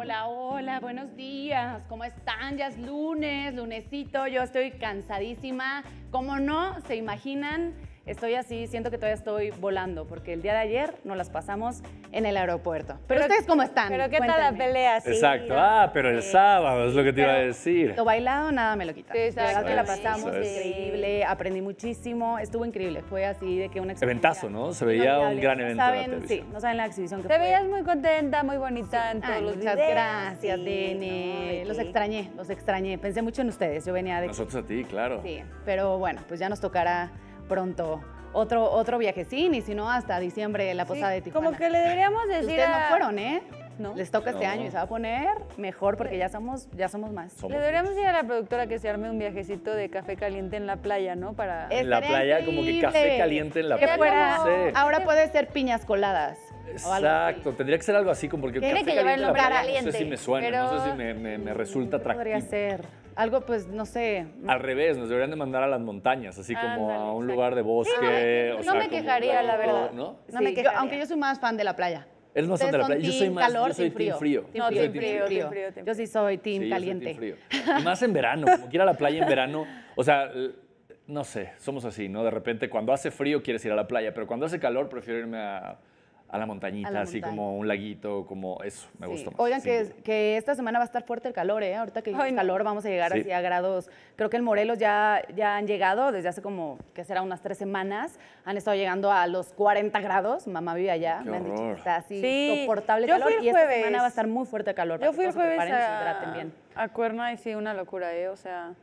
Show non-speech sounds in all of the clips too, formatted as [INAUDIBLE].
Hola, hola, buenos días. ¿Cómo están? Ya es lunes, lunesito. Yo estoy cansadísima. ¿Cómo no? ¿Se imaginan? estoy así, siento que todavía estoy volando, porque el día de ayer nos las pasamos en el aeropuerto. Pero, ustedes cómo están. Pero qué tal la pelea, sí. Exacto. Ah, pero el sábado es lo que te iba a decir. Lo bailado nada me lo quita. Sí, exacto. que la pasamos increíble, aprendí muchísimo, estuvo increíble. Fue así de que un experiencia. Eventazo, ¿no? Se veía un gran evento. sí, no saben la exhibición que Te veías muy contenta, muy bonita en todos muchas gracias, Dene. los extrañé, los extrañé. Pensé mucho en ustedes. Yo venía de Nosotros a ti, claro. Sí, pero bueno, pues ya nos tocará pronto otro, otro viajecín y si no, hasta diciembre la posada de Tijuana. Como que le deberíamos decir. Ustedes no fueron, ¿eh? Les toca este año y se va a poner mejor porque ya somos, ya somos más. Le deberíamos decir a la productora que se arme un viajecito de café caliente en la playa, ¿no? Para en la playa, como que café caliente en la playa. Ahora puede ser piñas coladas. Exacto, tendría que ser algo así como porque el que caliente, en No sé si me suena, no sé si me, me, resulta atractivo algo, pues, no sé. Mm. Al revés, nos deberían de mandar a las montañas, así como a un lugar de bosque. no, me, quejaría, la verdad. ¿no? me aunque yo soy más fan de la playa. Él no es fan de la playa. Yo soy más calor, yo soy frío. Team frío. no, frío. Team frío, frío team yo sí soy team caliente. Soy team frío. Y más en verano, como que ir a la playa en verano, o sea, no sé, somos así, ¿no? De repente cuando hace frío quieres ir a la playa, pero cuando hace calor prefiero irme a a la montañita, así como un laguito, como eso, me gustó gusta más. Oigan, que, que, esta semana va a estar fuerte el calor, ¿eh? Ahorita que hay el calor vamos a llegar así a grados, creo que el Morelos ya, ya han llegado, desde hace como, que será unas tres semanas, han estado llegando a los 40 grados, mamá vive allá, me han dicho está así soportable Yo calor, el y esta semana va a estar muy fuerte el calor. Yo fui el jueves a, Cuerna y sí, una locura, ¿eh? O sea,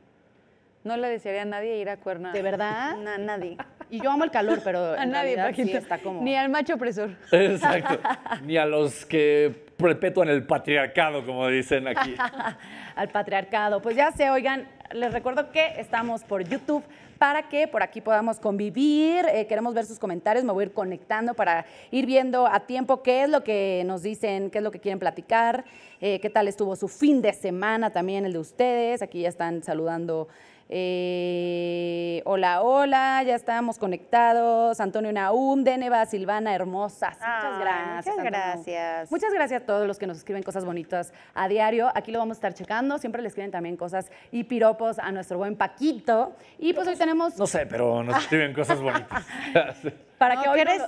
no le desearía a nadie ir a Cuerna. ¿De verdad? nadie. Y yo amo el calor, pero [LAUGHS] a nadie, realidad, está como... Ni al macho opresor. Exacto. [LAUGHS] Ni a los que perpetúan el patriarcado, como dicen aquí. [LAUGHS] al patriarcado. Pues ya se oigan, les recuerdo que estamos por YouTube para que por aquí podamos convivir. Eh, queremos ver sus comentarios, me voy a ir conectando para ir viendo a tiempo qué es lo que nos dicen, qué es lo que quieren platicar, eh, qué tal estuvo su fin de semana también, el de ustedes. Aquí ya están saludando eh, hola, hola, ya estamos conectados. Antonio Naum, Deneva, Silvana, hermosas. muchas ah, gracias. Muchas gracias. Muchas gracias a todos los que nos escriben cosas bonitas a diario. Aquí lo vamos a estar checando. Siempre le escriben también cosas y piropos a nuestro buen Paquito. Y pues hoy tenemos. No sé, pero nos escriben cosas bonitas. [LAUGHS] [LAUGHS] Para que hoy, ¿quieres,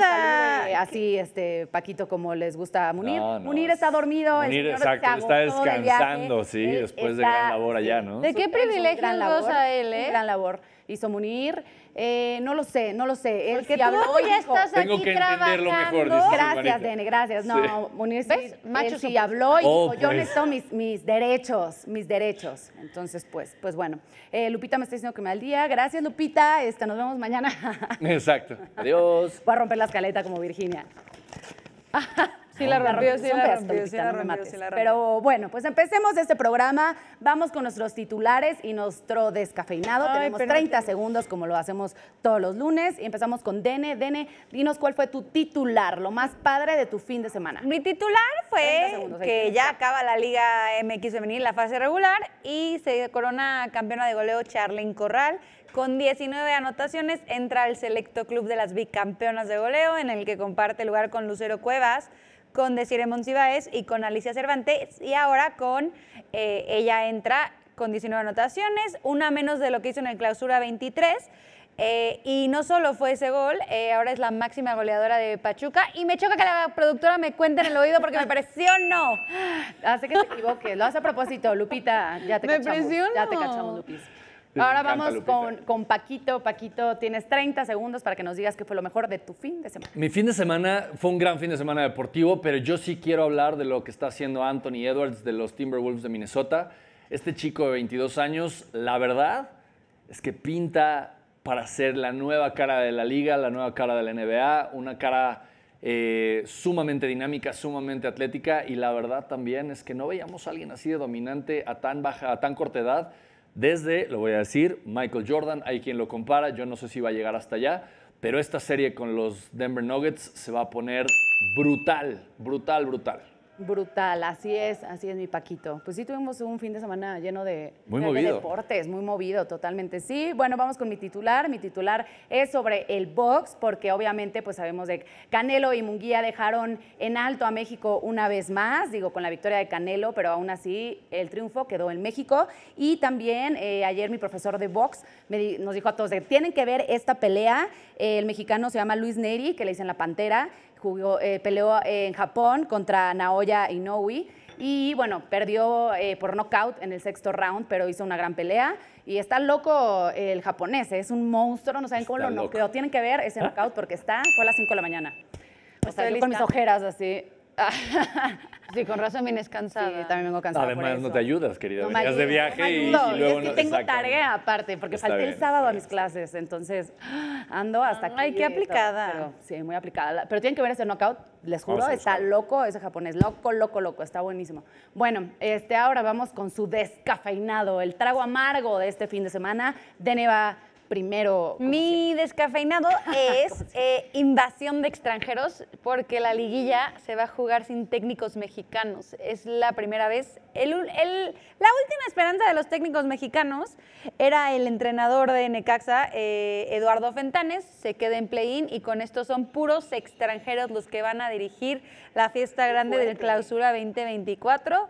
la... así, este, Paquito, como les gusta a Munir. Munir está dormido. Munir, está descansando, sí, después de gran labor allá, ¿no? ¿De qué privilegio los a él, eh? Gran labor hizo Munir. Eh, no lo sé, no lo sé. Pues el que tú hoy estás aquí trabajando. Gracias, Dene, gracias. No, Munir Macho sí habló y oh, yo necesito pues. mis, mis derechos, mis derechos. Entonces, pues, pues bueno. Eh, Lupita me está diciendo que me da día. Gracias, Lupita. Esta, nos vemos mañana. [LAUGHS] Exacto. Adiós. Voy a romper la escaleta como Virginia. [LAUGHS] Sí la rompió, sí la rompió, sí la rompió, Pero bueno, pues empecemos este programa. Vamos con nuestros titulares y nuestro descafeinado. Tenemos 30 segundos como lo hacemos todos los lunes y empezamos con Dene. Dene, dinos cuál fue tu titular, lo más padre de tu fin de semana. Mi titular fue que ya acaba la Liga MX femenil, la fase regular y se corona campeona de goleo Charlene Corral. Con 19 anotaciones entra al selecto club de las bicampeonas de goleo en el que comparte lugar con Lucero Cuevas, con Desiree Monsiváez y con Alicia Cervantes. Y ahora con eh, ella entra con 19 anotaciones, una menos de lo que hizo en el clausura 23. Eh, y no solo fue ese gol, eh, ahora es la máxima goleadora de Pachuca. Y me choca que la productora me cuente en el oído porque me presionó. Hace que te equivoques, lo hace a propósito, Lupita. Ya te me cachamos. Ya te cachamos, Lupita. Ahora vamos con, Paquito. Paquito, tienes 30 segundos para que nos digas qué fue lo mejor de tu fin de semana. Mi fin de semana fue un gran fin de semana deportivo, pero yo sí quiero hablar de lo que está haciendo Anthony Edwards de los Timberwolves de Minnesota. Este chico de 22 años, la verdad es que pinta para ser la nueva cara de la liga, la nueva cara de la NBA, una cara eh, sumamente dinámica, sumamente atlética y la verdad también es que no veíamos a alguien así de dominante a tan baja, a tan corta edad desde, lo voy a decir, Michael Jordan, hay quien lo compara, yo no sé si va a llegar hasta allá, pero esta serie con los Denver Nuggets se va a poner brutal, brutal, brutal. Brutal, así es, así es mi Paquito. Pues sí, tuvimos un fin de semana lleno de, deportes, muy movido, totalmente. Sí, bueno, vamos con mi titular. Mi titular es sobre el box, porque obviamente pues sabemos de Canelo y Munguía dejaron en alto a México una vez más, digo, con la victoria de Canelo, pero aún así el triunfo quedó en México. Y también eh, ayer mi profesor de box nos dijo a todos tienen que ver esta pelea. el mexicano se llama Luis Neri, que le dicen la Pantera jugó, eh, peleó eh, en Japón contra Naoya Inoue y bueno, perdió eh, por knockout en el sexto round, pero hizo una gran pelea. Y está loco el japonés, es un monstruo, no saben cómo lo lo noqueó. Tienen que ver ese [LAUGHS] knockout porque está, fue a las 5 de la mañana. O con mis ojeras así. [LAUGHS] Sí, con razón vienes cansada. Sí, también vengo cansada. Además, no te ayudas, querida. No de viaje no y, tengo tarea aparte, porque falté el sábado a mis clases, entonces [GASPS] ando hasta aquí. Ay, qué aplicada. sí, muy aplicada. Pero tienen que ver Ese knockout, les juro, está loco ese japonés, loco, loco, loco, está buenísimo. Bueno, este, ahora vamos con su descafeinado, el trago amargo de este fin de semana de Neva primero. Mi descafeinado [LAUGHS] es eh, invasión de extranjeros porque la liguilla se va a jugar sin técnicos mexicanos. Es la primera vez. El, la última esperanza de los técnicos mexicanos era el entrenador de Necaxa, eh, Eduardo Fentanes, se queda en play-in y con esto son puros extranjeros los que van a dirigir la fiesta grande del Clausura 2024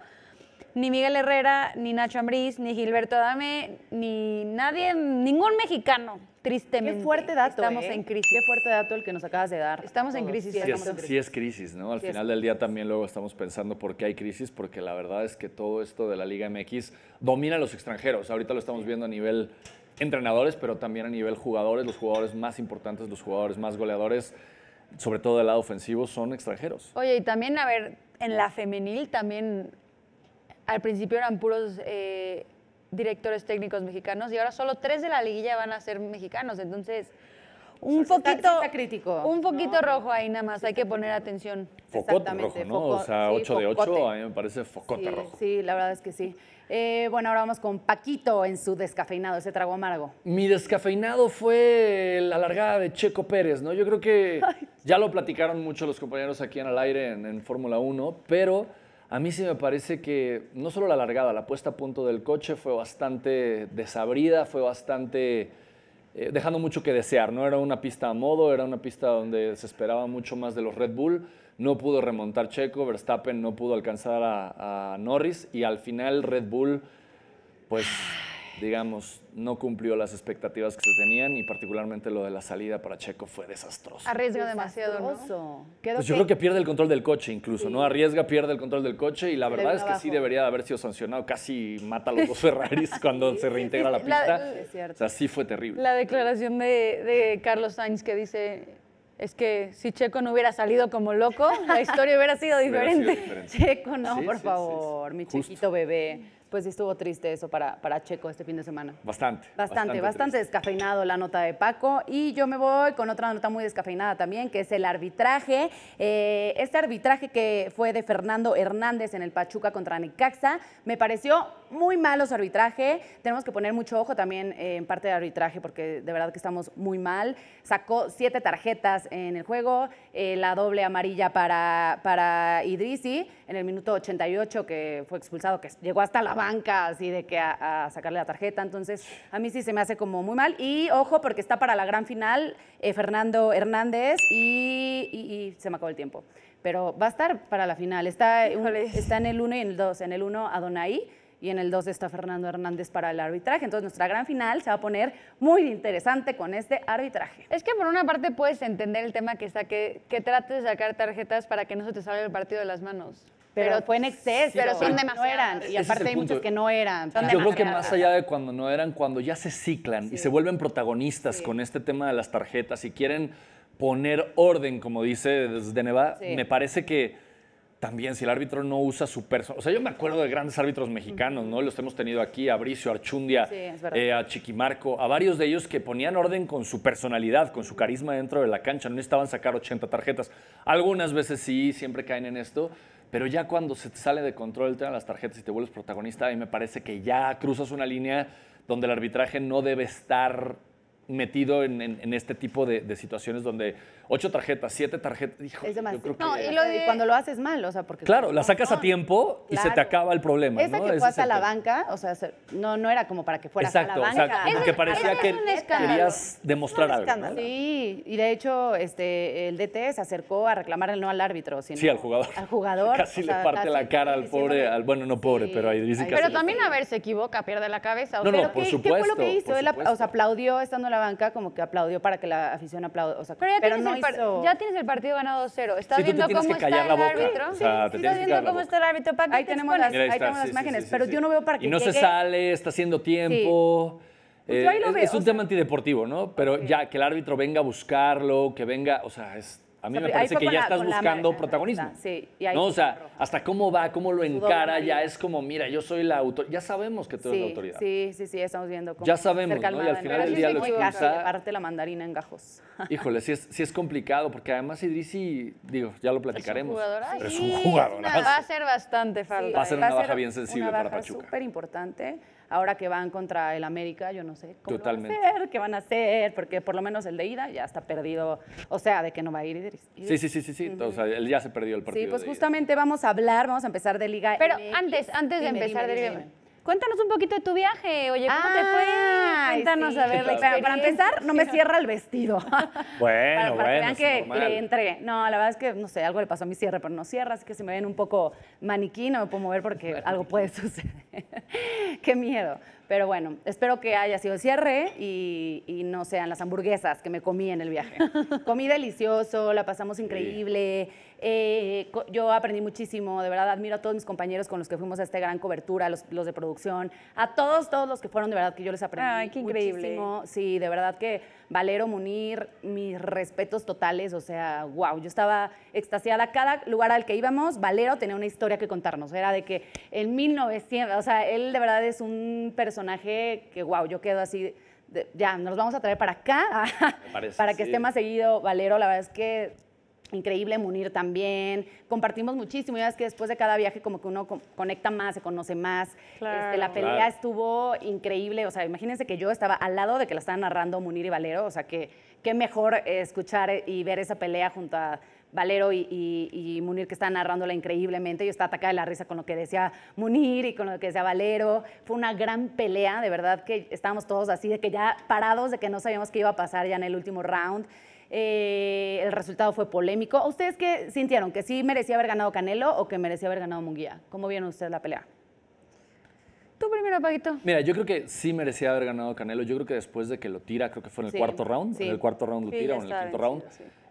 ni Miguel Herrera, ni Nacho Ambrís, ni Gilberto Adame, ni nadie, ningún mexicano, tristemente. Qué fuerte dato. Estamos ¿eh? en crisis. Qué fuerte dato el que nos acabas de dar. Estamos en crisis. Sí, es, crisis. ¿no? Al final del día también luego estamos pensando por qué hay crisis, porque la verdad es que todo esto de la Liga MX domina a los extranjeros. Ahorita lo estamos viendo a nivel entrenadores, pero también a nivel jugadores. Los jugadores más importantes, los jugadores más goleadores, sobre todo del lado ofensivo, son extranjeros. Oye, y también, a ver, en la femenil también al principio eran puros eh, directores técnicos mexicanos y ahora solo tres de la liguilla van a ser mexicanos. Entonces, un poquito crítico, un poquito rojo ahí nada más, hay que poner atención. Exactamente. rojo, ¿no? o sea, 8 de 8 a mí me parece focote rojo. Sí, la verdad es que sí. Eh, bueno, ahora vamos con Paquito en su descafeinado, ese trago amargo. Mi descafeinado fue la largada de Checo Pérez, ¿no? Yo creo que [LAUGHS] ya lo platicaron mucho los compañeros aquí en el aire en, en Fórmula 1, pero a mí sí me parece que no solo la largada, la puesta a punto del coche fue bastante desabrida, fue bastante eh, dejando mucho que desear. No era una pista a modo, era una pista donde se esperaba mucho más de los Red Bull. No pudo remontar Checo, Verstappen no pudo alcanzar a Norris y al final Red Bull, pues digamos, no cumplió las expectativas que se tenían y particularmente lo de la salida para Checo fue desastroso. Arriesga demasiado, ¿no? Pues yo creo que pierde el control del coche incluso, ¿no? Arriesga, pierde el control del coche y la verdad es que sí debería haber sido sancionado. Casi mata a los dos [LAUGHS] Ferraris cuando se reintegra la pista. Así o sea, sí fue terrible. La declaración de, Carlos Sainz que dice es que si Checo no hubiera salido como loco, la historia hubiera sido diferente. [LAUGHS] Checo, no, por favor, mi chiquito bebé. Pues estuvo triste eso para, para Checo este fin de semana. Bastante. Bastante, bastante, descafeinado la nota de Paco. Y yo me voy con otra nota muy descafeinada también, que es el arbitraje. Eh, este arbitraje que fue de Fernando Hernández en el Pachuca contra Necaxa, me pareció muy malo su arbitraje. Tenemos que poner mucho ojo también eh, en parte de arbitraje, porque de verdad que estamos muy mal. Sacó siete tarjetas en el juego, eh, la doble amarilla para, para Idrisi en el minuto 88, que fue expulsado, que llegó hasta la banca así de que a, sacarle la tarjeta. Entonces, a mí sí se me hace como muy mal. Y ojo, porque está para la gran final eh, Fernando Hernández y, se me acabó el tiempo. Pero va a estar para la final. Está, está en el 1 y en el 2. En el 1 Adonai y en el 2 está Fernando Hernández para el arbitraje. Entonces nuestra gran final se va a poner muy interesante con este arbitraje. Es que por una parte puedes entender el tema que está, que, que trates de sacar tarjetas para que no se te salga el partido de las manos. Pero, pero, fue en exceso. Pero son demasiadas. eran. Y aparte hay muchos que no eran. Yo creo que más allá de cuando no eran, cuando ya se ciclan y se vuelven protagonistas con este tema de las tarjetas y quieren poner orden, como dice desde Neva, me parece que también si el árbitro no usa su persona. O sea, yo me acuerdo de grandes árbitros mexicanos, ¿no? Los hemos tenido aquí, a Bricio, a Archundia, eh, a Chiquimarco, a varios de ellos que ponían orden con su personalidad, con su carisma dentro de la cancha, no necesitaban sacar 80 tarjetas. Algunas veces sí, siempre caen en esto, pero ya cuando se te sale de control el tema de las tarjetas y te vuelves protagonista, a mí me parece que ya cruzas una línea donde el arbitraje no debe estar metido en, este tipo de situaciones donde ocho tarjetas, siete tarjetas. dijo es y, cuando lo haces mal, o sea, porque. Claro, la sacas a tiempo y se te acaba el problema. Esa que fue hasta la banca, o sea, no, no era como para que fuera Exacto, la Exacto, porque parecía que querías demostrar algo. Sí, y de hecho, este, el DT se acercó a reclamar el no al árbitro, sino sí, al jugador. Al jugador. [LAUGHS] Casi le parte la cara al pobre, al bueno, no pobre, pero ahí dice que. Pero también, a ver, se equivoca, pierde la cabeza. no, no, por supuesto. ¿Qué fue lo que hizo? o sea, aplaudió estando en la banca, como que aplaudió para que la afición aplaude. O sea, pero no ya tienes el partido ganado 2-0. ¿Estás viendo cómo está el árbitro? sí, estás viendo cómo está el árbitro. ahí, tenemos las, ahí tenemos imágenes, pero yo no veo para qué Y no se sale, está haciendo tiempo. Pues eh, es, es un tema antideportivo, ¿no? Pero ya que el árbitro venga a buscarlo, que venga, o sea, es a mí me parece que ya estás buscando protagonismo. Sí, y ahí ¿no? O sea, hasta cómo va, cómo lo encara, ya es como, mira, yo soy la autoridad. Ya sabemos que tú eres la autoridad. Sí, sí, sí, estamos viendo cómo. Ya sabemos, ¿no? Y al final del día lo expulsa. Aparte la mandarina en gajos. [LAUGHS] Híjole, sí es, sí es complicado, porque además Idrisi, digo, ya lo platicaremos. Es un jugador. va a ser bastante falta. va a ser una baja bien sensible para Pachuca. súper importante. Ahora que van contra el América, yo no sé cómo van hacer, qué van a hacer, porque por lo menos el de ida ya está perdido. O sea, de que no va a ir Idris. Sí, sí, sí, sí, sí. él ya se perdió el partido. Sí, pues justamente vamos a hablar, vamos a empezar de Liga. Pero antes, antes de empezar de Liga. Cuéntanos un poquito de tu viaje, oye, ¿cómo te fue? Ah, Cuéntanos a ver Para empezar, no me cierra el vestido. [LAUGHS] Bueno, bueno. Que que le No, la verdad es que, no sé, algo le pasó a mi cierre, pero no cierra, así que si me ven un poco maniquí, no me puedo mover porque algo puede [LAUGHS] suceder. Qué miedo. Pero bueno, espero que haya sido el cierre y, no sean las hamburguesas que me comí en el viaje. [LAUGHS] comí delicioso, la pasamos increíble. Eh, yo aprendí muchísimo, de verdad admiro a todos mis compañeros con los que fuimos a esta gran cobertura, los, de producción, a todos, todos los que fueron, de verdad que yo les aprendí. Ay, qué increíble. Sí, de verdad que Valero Munir, mis respetos totales, o sea, wow, yo estaba extasiada. Cada lugar al que íbamos, Valero tenía una historia que contarnos, era de que en 1900, o sea, él de verdad es un personaje personaje que, wow, yo quedo así, ya, nos vamos a traer para acá, ah, [LAUGHS] para que esté más seguido Valero. La verdad es que increíble, Munir también. Compartimos muchísimo, ya es que después de cada viaje como que uno conecta más, se conoce más. Este, la pelea estuvo increíble, o sea, imagínense que yo estaba al lado de que la estaban narrando Munir y Valero, o sea, que qué mejor escuchar y ver esa pelea junto a Valero y, Munir que están narrándola increíblemente. Yo estaba atacada de la risa con lo que decía Munir y con lo que decía Valero. Fue una gran pelea, de verdad que estábamos todos así, de que ya parados, de que no sabíamos qué iba a pasar ya en el último round. Eh, el resultado fue polémico. ¿Ustedes qué sintieron? ¿Que sí merecía haber ganado Canelo o que merecía haber ganado Munguía? ¿Cómo vieron ustedes la pelea? Tu primer apaguito. Mira, yo creo que sí merecía haber ganado Canelo. Yo creo que después de que lo tira, creo que fue en el cuarto round. En el cuarto round lo tira o en el quinto round.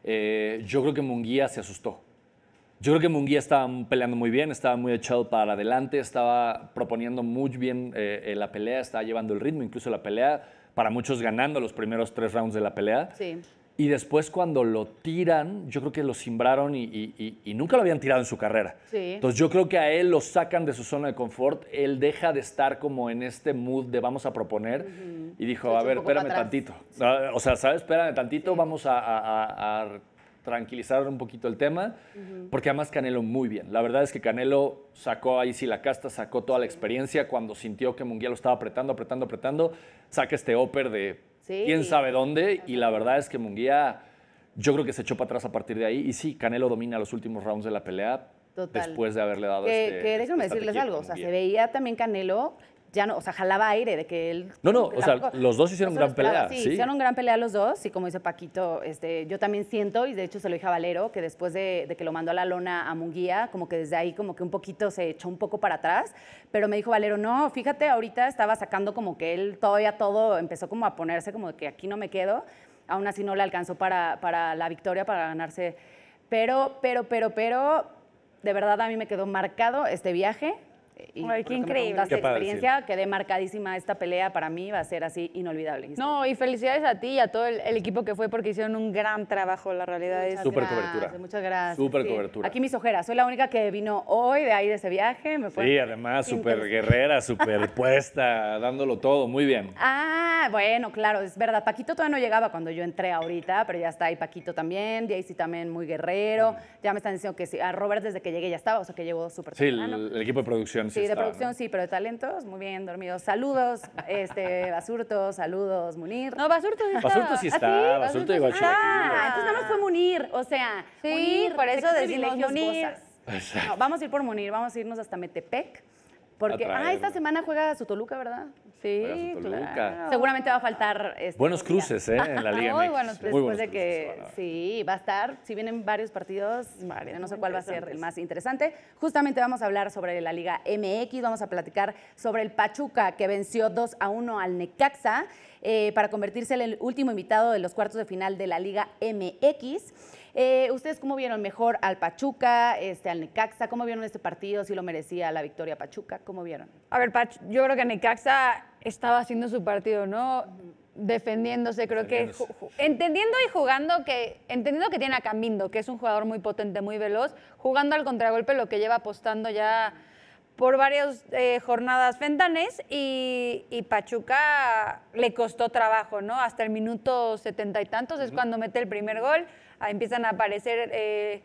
Eh, yo creo que Munguía se asustó. Yo creo que Munguía estaba peleando muy bien, estaba muy echado para adelante, estaba proponiendo muy bien eh, eh, la pelea, estaba llevando el ritmo, incluso la pelea, para muchos ganando los primeros tres rounds de la pelea. Sí. Y después cuando lo tiran, yo creo que lo simbraron y, nunca lo habían tirado en su carrera. Entonces yo creo que a él lo sacan de su zona de confort, él deja de estar como en este mood de vamos a proponer y dijo, a ver, espérame tantito. Ah, o sea, ¿sabes? Espérame tantito, vamos a, tranquilizar un poquito el tema, porque además Canelo muy bien. La verdad es que Canelo sacó ahí si la casta, sacó toda la experiencia cuando sintió que Munguía lo estaba apretando, apretando, apretando, saca este óper de quién sabe dónde. Y la verdad es que Munguía, yo creo que se echó para atrás a partir de ahí. Y sí, Canelo domina los últimos rounds de la pelea. Después de haberle dado que, este déjenme decirles algo. O sea, se veía también Canelo no, o sea, jalaba aire de que él... No, no, o sea, los dos hicieron gran pelea. Sí, hicieron gran pelea los dos y como dice Paquito, este, yo también siento, y de hecho se lo dije a Valero, que después de, que lo mandó a la lona a Munguía, como que desde ahí como que un poquito se echó un poco para atrás, pero me dijo Valero, no, fíjate, ahorita estaba sacando como que él todavía todo empezó como a ponerse como que aquí no me quedo, aún así no le alcanzó para, para la victoria, para ganarse, pero, pero, pero, pero, de verdad a mí me quedó marcado este viaje, qué increíble. Esta experiencia, que quedé marcadísima. Esta pelea para mí va a ser así inolvidable. No, y felicidades a ti y a todo el, equipo que fue porque hicieron un gran trabajo. La realidad es. Super cobertura. Muchas gracias. Aquí mis ojeras. Soy la única que vino hoy de ahí de ese viaje. sí, además, súper guerrera, súper [LAUGHS] puesta, dándolo todo. Muy bien. Ah, bueno, claro, es verdad. Paquito todavía no llegaba cuando yo entré ahorita, pero ya está ahí Paquito también. Daisy también muy guerrero. Mm. Ya me están diciendo que sí. A Robert desde que llegué ya estaba, o sea que llegó súper Sí, el equipo de producción sí. de producción sí, pero de talentos, muy bien dormidos. Saludos, este, Basurto, saludos, Munir. No, Basurto sí está. Basurto sí ¿Ah, está, Basurto llegó a Ah, entonces no nos fue Munir, o sea, sí, Munir, por eso de Munir. Cosas. vamos a ir por Munir, vamos a irnos hasta Metepec. Porque, ah, esta semana juega su Toluca, ¿verdad? Sí, claro. Seguramente va a faltar... Este buenos cruces, ¿eh? En la Liga MX. [LAUGHS] Muy buenos de Que, sí, va a estar. Si vienen varios partidos, no sé cuál va a ser el más interesante. Justamente vamos a hablar sobre la Liga MX. Vamos a platicar sobre el Pachuca, que venció 2 a 1 al Necaxa eh, para convertirse en el último invitado de los cuartos de final de la Liga MX. Eh, ¿Ustedes cómo vieron mejor al Pachuca, este, al Necaxa? ¿Cómo vieron este partido? ¿Si lo merecía la victoria Pachuca? ¿Cómo vieron? A ver, yo creo que Necaxa estaba haciendo su partido, ¿no? defendiéndose, creo que entendiendo y jugando que entendiendo que tiene a Camindo, que es un jugador muy potente, muy veloz, jugando al contragolpe lo que lleva apostando ya por varias eh, jornadas Fentanes y, Pachuca le costó trabajo, ¿no? Hasta el minuto setenta y tantos es cuando mete el primer gol. Ah, empiezan a aparecer eh,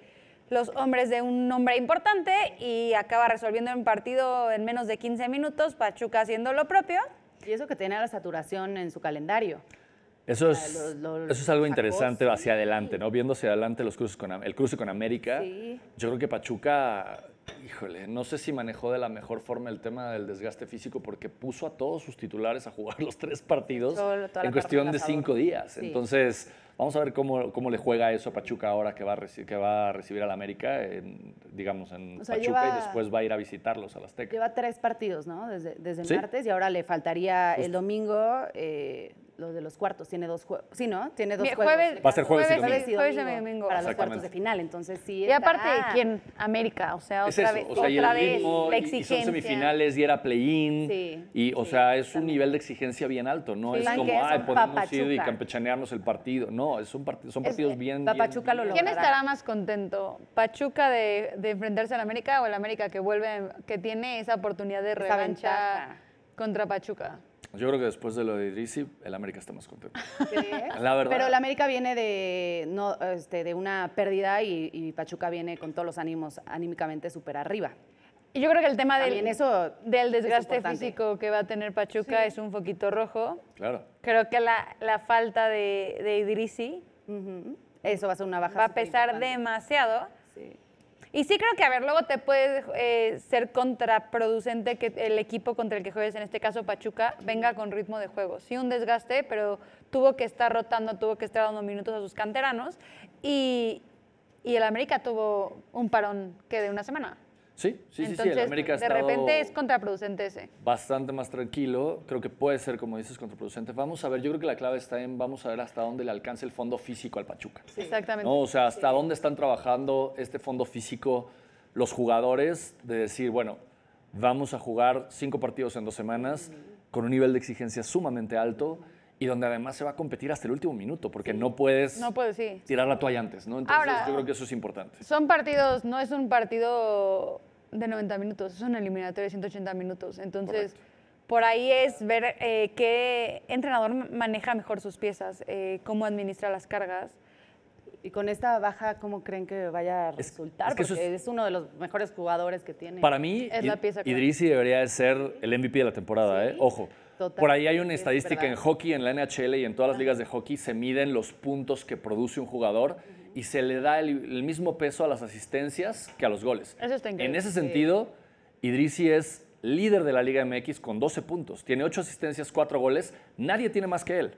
los hombres de un nombre importante y acaba resolviendo un partido en menos de 15 minutos, Pachuca haciendo lo propio. Y eso que tiene la saturación en su calendario. Eso es, eso es algo interesante hacia adelante, ¿no? hacia adelante los cruces con, el cruce con América, yo creo que Pachuca híjole, no sé si manejó de la mejor forma el tema del desgaste físico porque puso a todos sus titulares a jugar los tres partidos en cuestión de cinco días. Entonces, vamos a ver cómo, cómo le juega eso a Pachuca ahora que va a, recibir que va a recibir al América, digamos, en Pachuca y después va a ir a visitarlos a las Azteca. Lleva tres partidos, ¿no? Desde, desde el martes y ahora le faltaría el domingo. Eh, los de los cuartos, tiene dos juegos. Sí, ¿no? Tiene dos Jueves, va a ser jueves, y domingo, Para los cuartos de final, entonces sí. Y aparte, ¿quién? América, o sea, otra vez. vez, son semifinales y era play-in. y, o sea, es un nivel de exigencia bien alto, ¿no? Es como, ah, podemos ir y campechanearnos el partido. No, es son partidos bien, ¿Quién estará más contento? ¿Pachuca de, de enfrentarse al América o el América que vuelve, que tiene esa oportunidad de revancha contra Pachuca? Yo creo que después de lo de Idrisi, el América está más contento. Pero el América viene de, no, este, de una pérdida y, Pachuca viene con todos los ánimos anímicamente súper arriba. Y yo creo que el tema del, del desgaste físico que va a tener Pachuca es un poquito rojo. Claro. Creo que la, falta de, de Idrisi, eso va a ser una baja. Va a pesar demasiado. Y sí creo que, a ver, luego te puede eh, ser contraproducente que el equipo contra el que juegues, en este caso Pachuca, venga con ritmo de juego. Sí, un desgaste, pero tuvo que estar rotando, tuvo que estar dando minutos a sus canteranos. Y, y el América tuvo un parón que de una semana. Sí, sí, sí, el América ha De repente es contraproducente ese. Bastante más tranquilo, creo que puede ser, como dices, contraproducente. Vamos a ver, yo creo que la clave está en, vamos a ver hasta dónde le alcanza el fondo físico al Pachuca. Exactamente. O sea, hasta dónde están trabajando este fondo físico los jugadores de decir, bueno, vamos a jugar cinco partidos en dos semanas con un nivel de exigencia sumamente alto y donde además se va a competir hasta el último minuto, porque no puedes, tirar la toalla antes, ¿no? Entonces yo creo que eso es importante. Son partidos, no es un partido de 90 minutos, es un eliminatorio de 180 minutos. Entonces, por ahí es ver eh, qué entrenador maneja mejor sus piezas, eh, cómo administra las cargas. ¿Y con esta baja cómo creen que vaya a resultar? Porque es, uno de los mejores jugadores que tiene. Para mí, es Idrisi debería ser el MVP de la temporada, ¿eh? Ojo. Por ahí hay una estadística en hockey, en la NHL y en todas las ligas de hockey, se miden los puntos que produce un jugador y se le da el, mismo peso a las asistencias que a los goles. En ese sentido, Idrisi es líder de la Liga MX con 12 puntos. Tiene 8 asistencias, 4 goles. Nadie tiene más que él.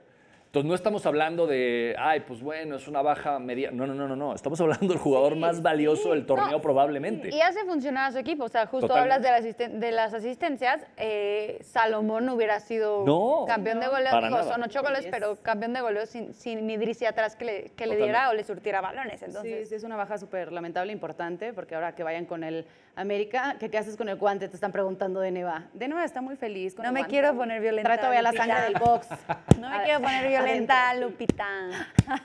Entonces no estamos hablando de, ay, pues bueno, es una baja media. No, no, no, no, no. Estamos hablando del jugador más valioso del torneo probablemente. Y hace funcionar a su equipo. O sea, justo hablas de, de, las asistencias. Eh, Salomón hubiera sido campeón de goleos son ocho goles, pero campeón de goleos sin, sin Idrisi atrás que, le, diera o le surtiera balones. Entonces. Sí, es una baja súper lamentable, importante, porque ahora que vayan con el América, ¿qué, ¿qué, haces con el guante? Te están preguntando de Neva. De Neva está muy feliz. Con no me quiero poner violenta. Trae todavía la sangre del box. [LAUGHS] No me quiero poner violenta. Lenta, Lupita.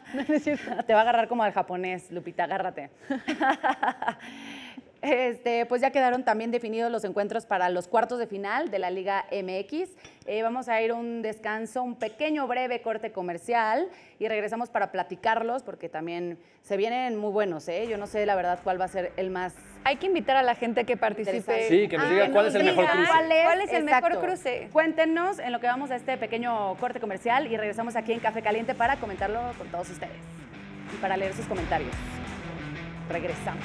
[LAUGHS] Te va a agarrar como al japonés, Lupita, agárrate. [LAUGHS] Este, pues ya quedaron también definidos los encuentros para los cuartos de final de la Liga MX. Eh, vamos a ir un descanso, un pequeño breve corte comercial y regresamos para platicarlos porque también se vienen muy buenos. ¿eh? Yo no sé la verdad cuál va a ser el más. Hay que invitar a la gente que participe. Sí, que nos diga ah, cuál es el mejor cruce. ¿Cuál es el mejor cruce? Cuéntenos en lo que vamos a este pequeño corte comercial y regresamos aquí en Café Caliente para comentarlo con todos ustedes y para leer sus comentarios. Regresamos.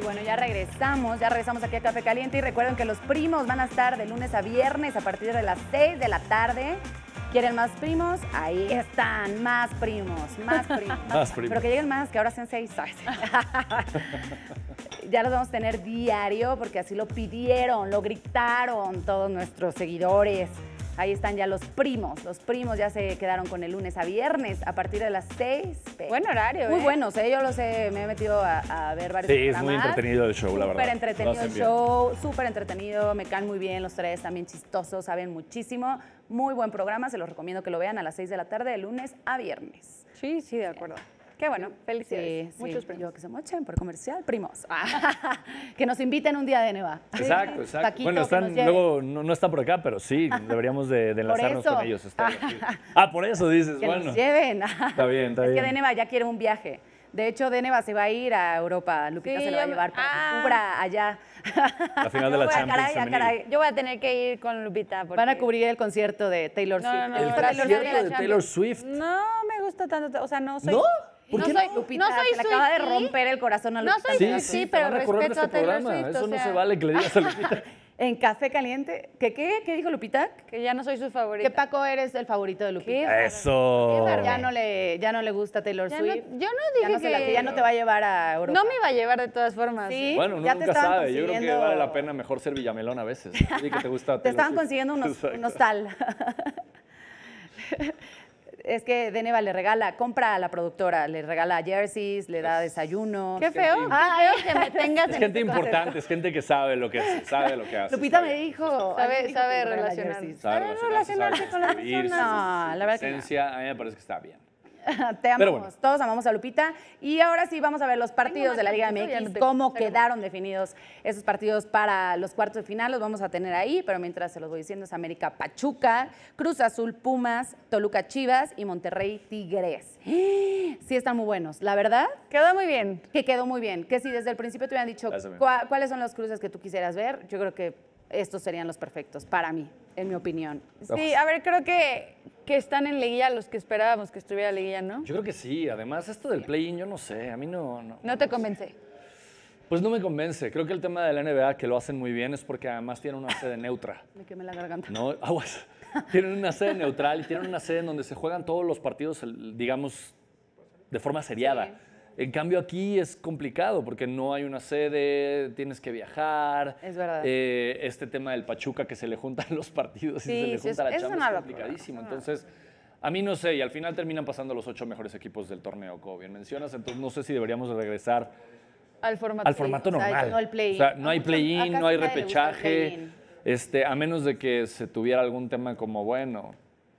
Y bueno, ya regresamos, ya regresamos aquí a Café Caliente y recuerden que los primos van a estar de lunes a viernes a partir de las 6 de la tarde. ¿Quieren más primos? Ahí están, más primos, más primos. [LAUGHS] más primos. Pero que lleguen más, que ahora sean seis. [LAUGHS] ya los vamos a tener diario porque así lo pidieron, lo gritaron todos nuestros seguidores. Ahí están ya los primos. Los primos ya se quedaron con el lunes a viernes a partir de las 6. Buen horario. Muy ¿eh? buenos, ¿eh? Yo lo sé, me he metido a, ver varios. Sí, es muy entretenido el show, la verdad. Súper entretenido el show, súper entretenido. Me caen muy bien los tres, también chistosos, saben muchísimo. Muy buen programa, se los recomiendo que lo vean a las 6 de la tarde, de lunes a viernes. Sí, sí, de acuerdo. Qué bueno, felicidades. Muchos premios. Yo que se mochen por comercial, primos. Ah. [LAUGHS] que nos inviten un día de Neva. [LAUGHS] Exacto, exacto. bueno, luego no, está por acá, pero sí, [LAUGHS] deberíamos de, enlazarnos con ellos. ah, por eso dices, que bueno. Nos lleven. Está bien, está bien. Es que de Neva ya quiere un viaje. De hecho, Deneva se va a ir a Europa. Lupita se lo va a llevar para ah, allá. Al final de la Champions. Yo voy a tener que ir con Lupita. Porque... Van a cubrir el concierto de Taylor Swift. no, el concierto de Taylor Swift. No me gusta tanto. O sea, no soy. ¿No? ¿Por no, soy, Lupita, no soy se le acaba de romper el corazón a Lupita. No soy sí, sí, pero respeto a este Taylor Swift. Eso o sea... no se vale que le digas a Lupita. [LAUGHS] en Café Caliente, ¿qué, qué, qué dijo Lupita? Que ya no soy su favorita. Que Paco eres el favorito de Lupita. Eso. ya no, le, ya no le gusta Taylor Swift. yo no dije ya no que... La, que... Ya no te va a llevar a Europa. No me iba a llevar de todas formas. ¿Sí? Bueno, uno nunca te sabe. Yo creo que vale la pena mejor ser villamelón a veces. [LAUGHS] Sí, que te gusta Te estaban consiguiendo unos, unos tal. [LAUGHS] es que Deneva le regala, compra a la productora, le regala jerseys, le da desayuno. Qué feo. Ah, [LAUGHS] que me tengas es gente este importante, es gente que sabe lo que sabe lo que hace. Lupita me dijo, sabe, ah, sabe relacionarse. Sabe con la persona. No, la verdad que A mí me parece que está bien. [LAUGHS] Te amamos, todos amamos a Lupita. Y ahora sí vamos a ver los partidos de la Liga MX, cómo quedaron definidos esos partidos para los cuartos de final, los vamos a tener ahí, pero mientras se los voy diciendo es América Pachuca, Cruz Azul Pumas, Toluca Chivas y Monterrey Tigres. [GASPS] Sí están muy buenos, la verdad. Quedó muy bien. Que quedó muy bien, que si desde el principio te hubieran dicho cuáles son los cruces que tú quisieras ver, yo creo que estos serían los perfectos para mí, en mi opinión. Sí, a ver, creo que, que están en liguilla los que esperábamos que estuviera en liguilla, ¿no? Yo creo que sí. Además, esto del play-in, yo no sé. A mí no. No, te convence. Pues no me convence. Creo que el tema de la NBA, que lo hacen muy bien, es porque además tienen una sede neutra. [LAUGHS] Me quemé la garganta. No, aguas. [LAUGHS] Tienen una sede neutral y tienen una sede en donde se juegan todos los partidos, digamos, de forma seriada. En cambio aquí es complicado porque no hay una sede, tienes que viajar. Es verdad. Eh, este tema del Pachuca que se le juntan [LAUGHS] los partidos sí, y se le sí, junta es, la es complicadísimo. Entonces... A mí no sé, y al final terminan pasando los ocho mejores equipos del torneo, como bien mencionas, entonces no sé si deberíamos regresar al formato, al formato normal. no hay play-in, no hay, play -in, no hay repechaje, este, a menos de que se tuviera algún tema como, bueno,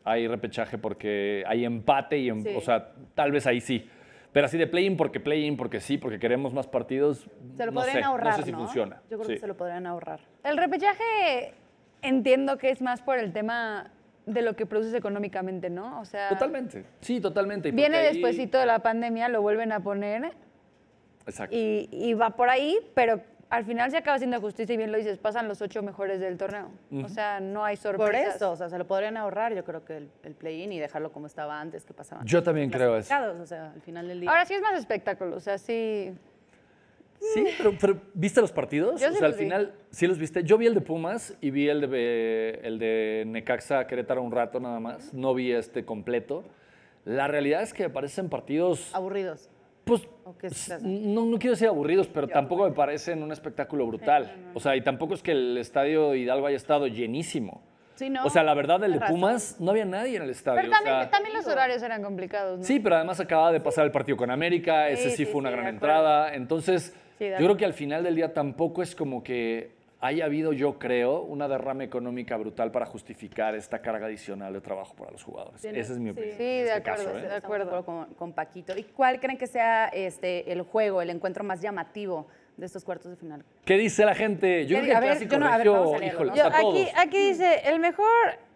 hay repechaje porque hay empate, y o sea, tal vez ahí sí. Pero así de play-in porque play-in, porque sí, porque queremos más partidos. Se lo podrían ahorrar. No sé si funciona. Yo creo que se lo podrían ahorrar. El repechaje entiendo que es más por el tema de lo que produces económicamente, ¿no? O sea. Totalmente. Sí, totalmente. viene después de la pandemia, lo vuelven a poner. Exacto. y, va por ahí, pero al final se acaba siendo justicia y bien lo dices, pasan los ocho mejores del torneo. O sea, no hay sorpresas. Por eso, o sea, se lo podrían ahorrar, yo creo que el, play-in y dejarlo como estaba antes, que pasaban. Yo también creo eso. O sea, al final del día. Ahora sí es más espectáculo, o sea, sí. Sí, pero, ¿viste los partidos? o sea, al final sí los viste. Yo vi el de Pumas y vi el de, eh, el de Necaxa Querétaro un rato nada más. No vi este completo. La realidad es que aparecen parecen partidos... Aburridos. Pues no, quiero decir aburridos, pero tampoco me parecen un espectáculo brutal. O sea, y tampoco es que el estadio Hidalgo haya estado llenísimo. O sea, la verdad, el Pumas no había nadie en el estadio. Pero también, los horarios eran complicados. ¿no? Sí, pero además acaba de pasar el partido con América, ese sí fue una gran entrada. Entonces, yo creo que al final del día tampoco es como que haya habido, yo creo, una derrama económica brutal para justificar esta carga adicional de trabajo para los jugadores. Esa es mi opinión. Sí, este ¿eh? de, acuerdo, de acuerdo con, Paquito. ¿Y cuál creen que sea este, el juego, el encuentro más llamativo? De estos cuartos de final. ¿Qué dice la gente? Yo creo el clásico aquí, aquí dice, el mejor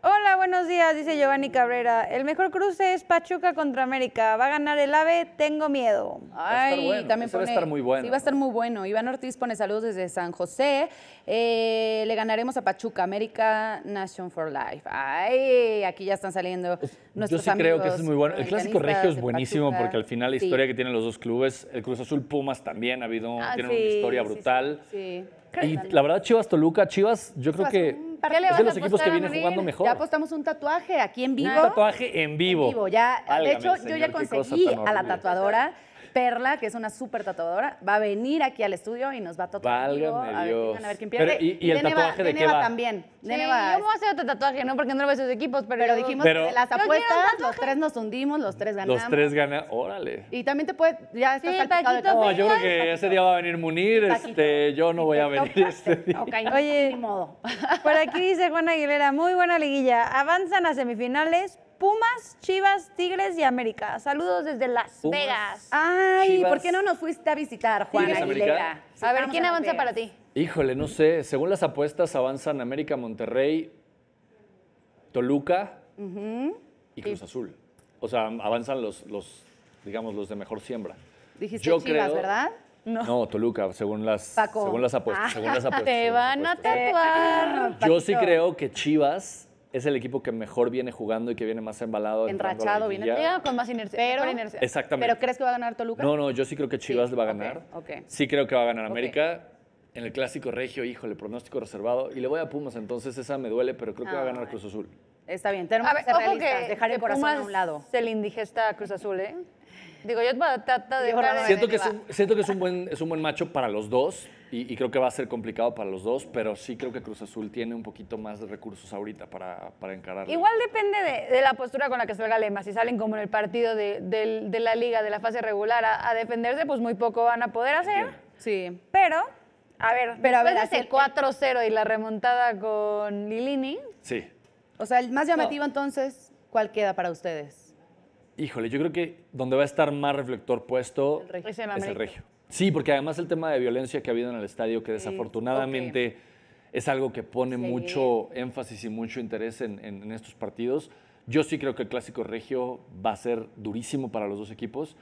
Hola, buenos días, dice Giovanni Cabrera. El mejor cruce es Pachuca contra América. Va a ganar el AVE, tengo miedo. Ay, también puede estar muy bueno. Sí, va a estar muy bueno. Iván Ortiz pone saludos desde San José. Eh, le ganaremos a Pachuca, América Nation for Life. Ay, aquí ya están saliendo nuestros Yo sí creo que es muy bueno. El clásico regio es buenísimo porque al final la historia que tienen los dos clubes, el Cruz Azul Pumas también ha habido, ah, una historia brutal. y la verdad Chivas Toluca, Chivas, yo creo que ¿Qué le vas los equipos que vienen jugando mejor. Ya apostamos un tatuaje aquí en vivo. Un tatuaje en vivo. En vivo. Ya, de hecho, yo ya conseguí a la tatuadora. Perla, que es una súper tatuadora, va a venir aquí al estudio y nos va a tatuar. Válgame a Dios. A ver quién pierde. ¿y, el tatuaje de qué va? también. Sí, va. Yo me voy a hacer otro tatuaje, ¿no? Porque no lo ves sus equipos, pero... dijimos que las apuestas, los tres nos hundimos, los tres ganamos. Los tres ganamos, órale. Y también te puede... Ya estás sí, taquito, de No, yo creo que ese día va a venir Munir, este, yo no voy a venir este día. Oye, modo. Por aquí dice Juan Aguilera, muy buena liguilla. Avanzan a semifinales, Pumas, Chivas, Tigres y América. Saludos desde Las Vegas. Ay, ¿por qué no nos fuiste a visitar, Juan Aguilera? A ver, ¿quién avanza para ti? Híjole, no sé. Según las apuestas, avanzan América, Monterrey, Toluca y Cruz Azul. O sea, avanzan los, los, digamos, los de mejor siembra. Dijiste Yo Chivas, ¿verdad? No. Toluca, según las, según las apuestas. Ah, te van a tatuar. Yo sí creo que Chivas es el equipo que mejor viene jugando y que viene más embalado. Enrachado, viene con más inercia. Pero, inercia. Exactamente. ¿Pero crees que va a ganar Toluca? No, no, yo sí creo que Chivas le va a ganar. Sí creo que va a ganar América. En el clásico regio, híjole, pronóstico reservado. Y le voy a Pumas, entonces esa me duele, pero creo que va a ganar Cruz Azul. Está bien, tenemos que ser realistas, dejar el corazón a un lado. Se le indigesta a Cruz Azul, ¿eh? Digo, yo trata de... Siento que, es siento que es un buen, es un buen macho para los dos, y, creo que va a ser complicado para los dos, pero sí creo que Cruz Azul tiene un poquito más de recursos ahorita para, para encarar. Igual depende de, la postura con la que salga Lema. Si salen como en el partido de, la liga, de la fase regular, a, defenderse, pues muy poco van a poder hacer. Sí. Pero, a ver, pero a ver, ese 4-0 y la remontada con Lilini. Sí. O sea, el más llamativo entonces, ¿cuál queda para ustedes? Híjole, yo creo que donde va a estar más reflector puesto es el regio. Sí, porque además el tema de violencia que ha habido en el estadio, que desafortunadamente es algo que pone mucho énfasis y mucho interés en estos partidos. Yo sí creo que el Clásico Regio va a ser durísimo para los dos equipos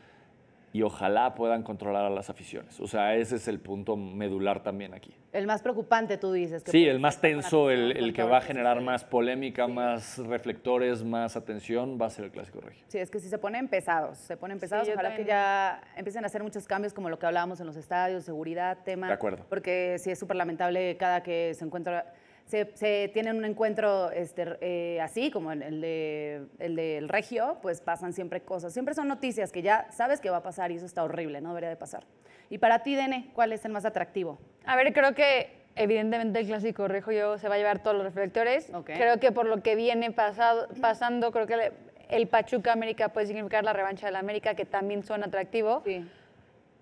y ojalá puedan controlar a las aficiones. O sea, ese es el punto medular también aquí. El más preocupante, tú dices. sí, el más tenso, el, que va a generar más polémica, más reflectores, más atención, va a ser el Clásico Regio. Sí, es que si se ponen pesados, se ponen pesados. ojalá que ya empiecen a hacer muchos cambios como lo que hablábamos en los estadios, seguridad, tema. De acuerdo. Porque sí es súper lamentable cada que se encuentra se, tienen un encuentro este, eh, así, como el, el del Regio, pues pasan siempre cosas. Siempre son noticias que ya sabes que va a pasar y eso está horrible, no debería de pasar. Y para ti, Dene, ¿cuál es el más atractivo? A ver, creo que evidentemente el clásico Rejo yo se va a llevar todos los reflectores. Creo que por lo que viene pasado, pasando, creo que el Pachuca América puede significar la revancha de la América, que también son atractivo.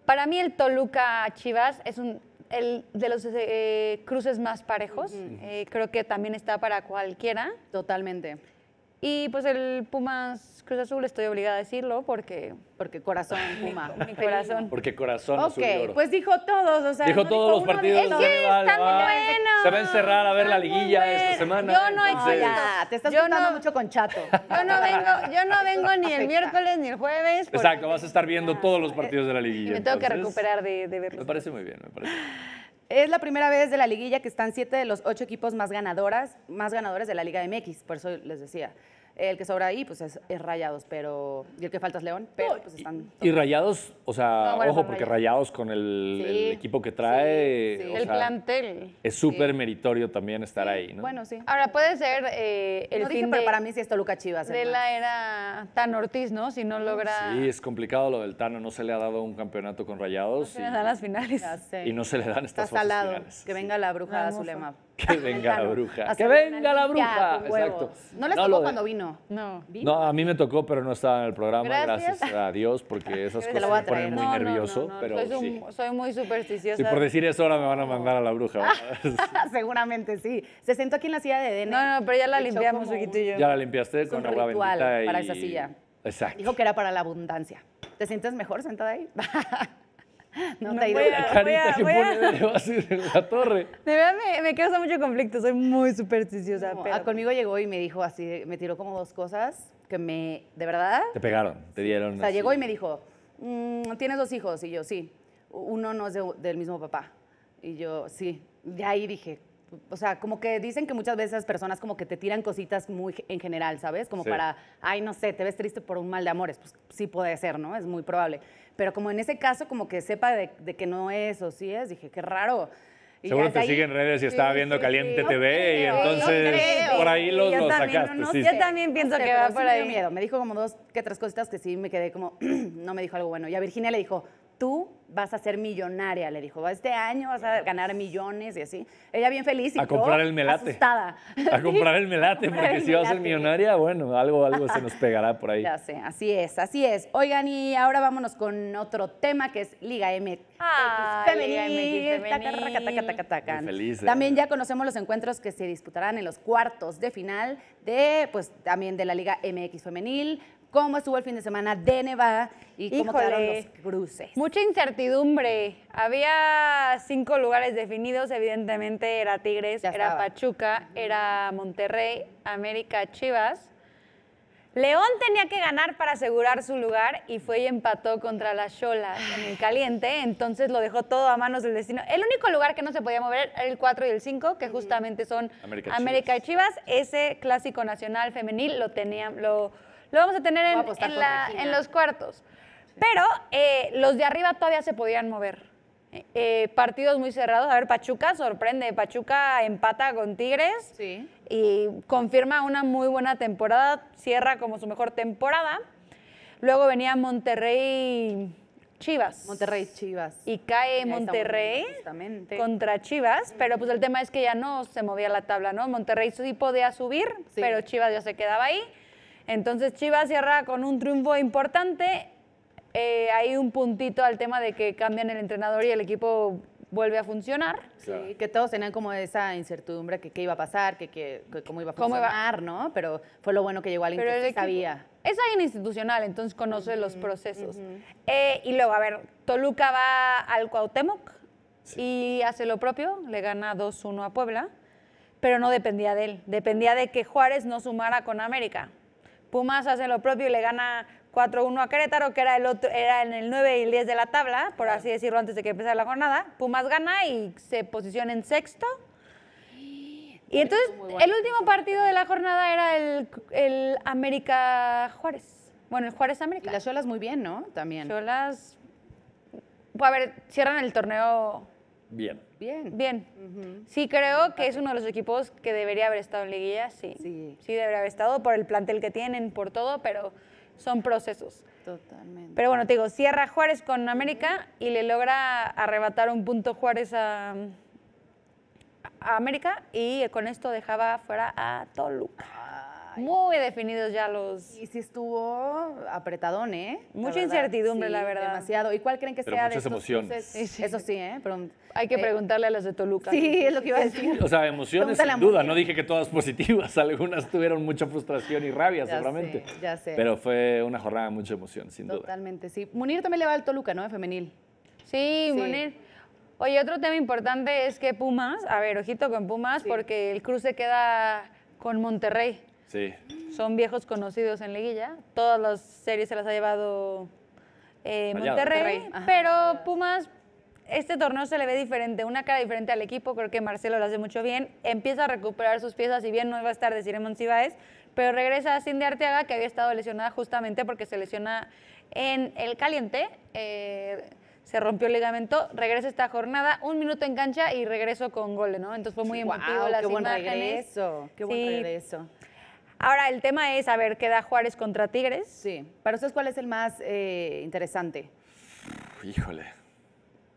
Para mí el Toluca Chivas es un el, de los eh, cruces más parejos. Eh, creo que también está para cualquiera. Totalmente. Y pues el Pumas Cruz Azul, estoy obligada a decirlo porque... Porque corazón [LAUGHS] Puma. mi, corazón. Porque corazón Ok, pues dijo todos, o sea... Dijo todos los partidos. Es que Se va a encerrar a ver la liguilla esta semana. Yo no he te estás juntando mucho con Chato. Yo no vengo, ni el miércoles ni el jueves. Exacto, vas a estar viendo todos los partidos de la liguilla. me tengo que recuperar de, verlos. Me parece muy bien, me parece es la primera vez de la liguilla que están siete de los ocho equipos más ganadoras, más ganadores de la Liga MX, por eso les decía. El que sobra ahí, pues es, Rayados, pero. Y el que falta es León, pero pues, Y, Rayados, o sea, ojo, porque Rayados con el, equipo que trae. El plantel. Es súper meritorio también estar ahí, ¿no? Bueno, sí. Ahora puede ser eh, el fin pero para mí sí es Toluca Chivas. de la era Tan Ortiz, ¿no? Si no logra Sí, es complicado lo del Tano, no se le ha dado un campeonato con Rayados y- dan las finales. y, no se le dan estas fases finales. Que venga la bruja Zulema. Que [LAUGHS] venga la bruja. ¡Que venga la bruja! Exacto. ¿No les tocó cuando vino? no. No. a mí me tocó, pero no estaba en el programa. Gracias, a Dios, porque [LAUGHS] esas cosas me ponen muy nervioso. pero soy, muy supersticiosa. y por decir eso ahora me van a mandar a la bruja. [LAUGHS] Seguramente sí. Se sentó aquí en la silla de Dene. No, no, pero ya la limpiamos, un y yo. Ya la limpiaste con agua para esa silla. Exacto. Dijo que era para la abundancia. ¿Te sientes mejor sentada ahí? [LAUGHS] No, no te voy a, La a, que pone la torre. De verdad me, me, causa mucho conflicto, soy muy supersticiosa. Ah, conmigo llegó y me dijo así, me tiró como dos cosas que me, de verdad. Te pegaron, te dieron. O sea, llegó y me dijo, mm, tienes dos hijos y yo sí, uno no es del mismo papá y yo sí. De ahí dije, o sea, como que dicen que muchas veces personas como que te tiran cositas muy en general, ¿sabes? Como para, ay, no sé, te ves triste por un mal de amores. Pues sí puede ser, ¿no? Es muy probable. Pero como en ese caso, como que sepa de, que no es o sí es, dije, qué raro. Y Seguro te en redes y estaba viendo Caliente TV y entonces por ahí los, sacaste. Yo también pienso que va por ahí. miedo. Me dijo como dos que tres cositas que sí me quedé como, [CLEARS THROAT] no me dijo algo bueno. Y a Virginia le dijo, tú vas a ser millonaria, le dijo. Este año vas a ganar millones y así. Ella bien feliz y a comprar el melate. A comprar el [LAUGHS] melate, porque si vas a ser millonaria, bueno, algo, algo se nos pegará por ahí. Ya sé, así es, así es. Oigan, y ahora vámonos con otro tema que es Liga M. Ah, Liga MX feliz, También ya conocemos los encuentros que se disputarán en los cuartos de final de, pues, también de la Liga MX femenil cómo estuvo el fin de semana de Nevada y cómo quedaron los cruces. Mucha incertidumbre. Había cinco lugares definidos, evidentemente era Tigres, era Pachuca, era Monterrey, América Chivas. León tenía que ganar para asegurar su lugar y fue y empató contra la chola en el caliente, entonces lo dejó todo a manos del destino. El único lugar que no se podía mover era el 4 y el 5, que justamente son América, Chivas. Ese clásico nacional femenil lo tenían, lo, lo vamos a tener en, los cuartos. Pero eh, los de arriba todavía se podían mover. Eh, eh, partidos muy cerrados. A ver, Pachuca sorprende. Pachuca empata con Tigres sí. y confirma una muy buena temporada. Cierra como su mejor temporada. Luego venía Monterrey Chivas. Monterrey Chivas. Y cae Monterrey contra Chivas, pero pues el tema es que ya no se movía la tabla, ¿no? Monterrey sí podía subir, pero Chivas ya se quedaba ahí. Entonces Chivas cierra con un triunfo importante. Eh, hay un puntito al tema de que cambian el entrenador y el equipo vuelve a funcionar. que todos tenían como esa incertidumbre que qué iba a pasar, que, cómo iba a funcionar, ¿no? Pero fue lo bueno que llegó alguien Pero que sabía. Es alguien institucional, entonces conoce los procesos. Eh, y luego, a ver, Toluca va al Cuauhtémoc y hace lo propio, le gana 2-1 a Puebla. Pero no dependía de él, dependía de que Juárez no sumara con América. Pumas hace lo propio y le gana 4-1 a Querétaro, que era, el otro, era en el 9 y el 10 de la tabla, por así decirlo, antes de que empezara la jornada. Pumas gana y se posiciona en sexto. Y entonces, el último partido de la jornada era el, América Juárez. Bueno, el Juárez América. las solas muy bien, ¿no? También. las Pues, a ver, cierran el torneo. Bien bien. Sí, creo que es uno de los equipos que debería haber estado en liguilla, sí. Sí, debería haber estado por el plantel que tienen, por todo, pero son procesos. Totalmente. Pero bueno, te digo, cierra Juárez con América y le logra arrebatar un punto Juárez a América y con esto dejaba fuera a Toluca. Ah. Muy definidos ya los. Y sí estuvo apretadón, ¿eh? Mucha incertidumbre, la verdad. Demasiado. ¿Y cuál creen que sea muchas de emociones. Eso sí, ¿eh? Hay que eh, preguntarle a los de Toluca. Sí, es lo que iba a decir. [LAUGHS] O sea, emociones sin duda. No dije que todas positivas. [LAUGHS] Algunas tuvieron mucha frustración y rabia, ya seguramente. ya sé. Pero fue una jornada de mucha emoción, sin duda. Totalmente, sí. Munir también le va al Toluca, ¿no? Femenil. Sí, Munir. Oye, otro tema importante es que Pumas, a ver, ojito con Pumas, porque el cruce queda con Monterrey. Son viejos conocidos en Liguilla. Todas las series se las ha llevado eh, Monterrey, pero Pumas este torneo se le ve diferente, una cara diferente al equipo. Creo que Marcelo lo hace mucho bien. Empieza a recuperar sus piezas, y bien no iba a estar de Ciremon Cibáez, pero regresa a Cindy Arteaga, que había estado lesionada justamente porque se lesiona en el caliente. Eh, se rompió el ligamento, regresa esta jornada, un minuto en cancha y regreso con gol, ¿no? Entonces fue muy emotivo la las qué Buen regreso, qué regreso. Ahora, el tema es, a ver, ¿qué da Juárez contra Tigres. Sí, para ustedes, ¿cuál es el más eh, interesante? Híjole.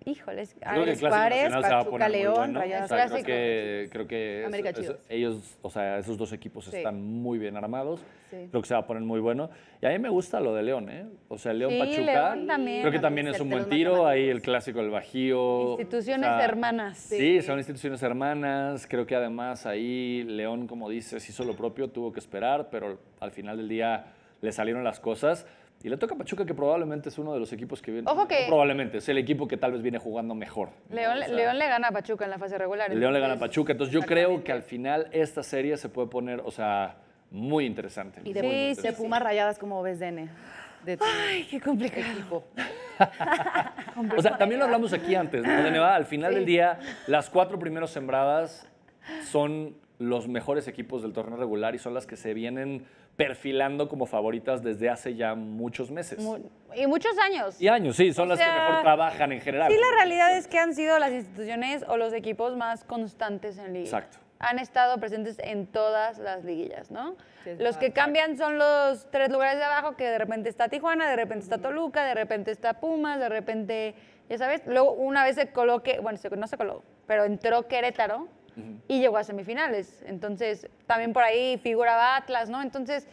Híjole, Ares Pachuca León, bueno. Rayados Creo que, ellos, o sea, esos dos equipos están muy bien armados. Creo que se va a poner muy bueno. Y a mí me gusta lo de León, ¿eh? O sea, León Pachuca. León también. Creo que también es un buen tiro. Ahí el clásico del Bajío. Instituciones hermanas. Sí. son instituciones hermanas. Creo que además ahí León, como dices, hizo lo propio, tuvo que esperar, pero al final del día le salieron las cosas. Y le toca a Pachuca, que probablemente es uno de los equipos que viene. Ojo que. Probablemente, es el equipo que tal vez viene jugando mejor. León, le gana a Pachuca en la fase regular. León le gana a Pachuca. Entonces yo creo que al final esta serie se puede poner, o sea, muy interesante. Y de, sí, Pumas Rayadas, como ves, Dene. Ay, qué [LAUGHS] complicado. o sea, también lo hablamos aquí antes, ¿no? De al final del día, las cuatro primeros sembradas son los mejores equipos del torneo regular y son las que se vienen perfilando como favoritas desde hace ya muchos meses. Y muchos años. Y años, sí, son las que mejor trabajan en general. Sí, la realidad es que han sido las instituciones o los equipos más constantes en liga. Exacto. Han estado presentes en todas las liguillas, ¿no? los que cambian son los tres lugares de abajo, que de repente está Tijuana, de repente está Toluca, de repente está Pumas, de repente, ya sabes, luego una vez se coloque, bueno, no se colocó, pero entró Querétaro y llegó a semifinales. Entonces, también por ahí figuraba Atlas, ¿no? Entonces,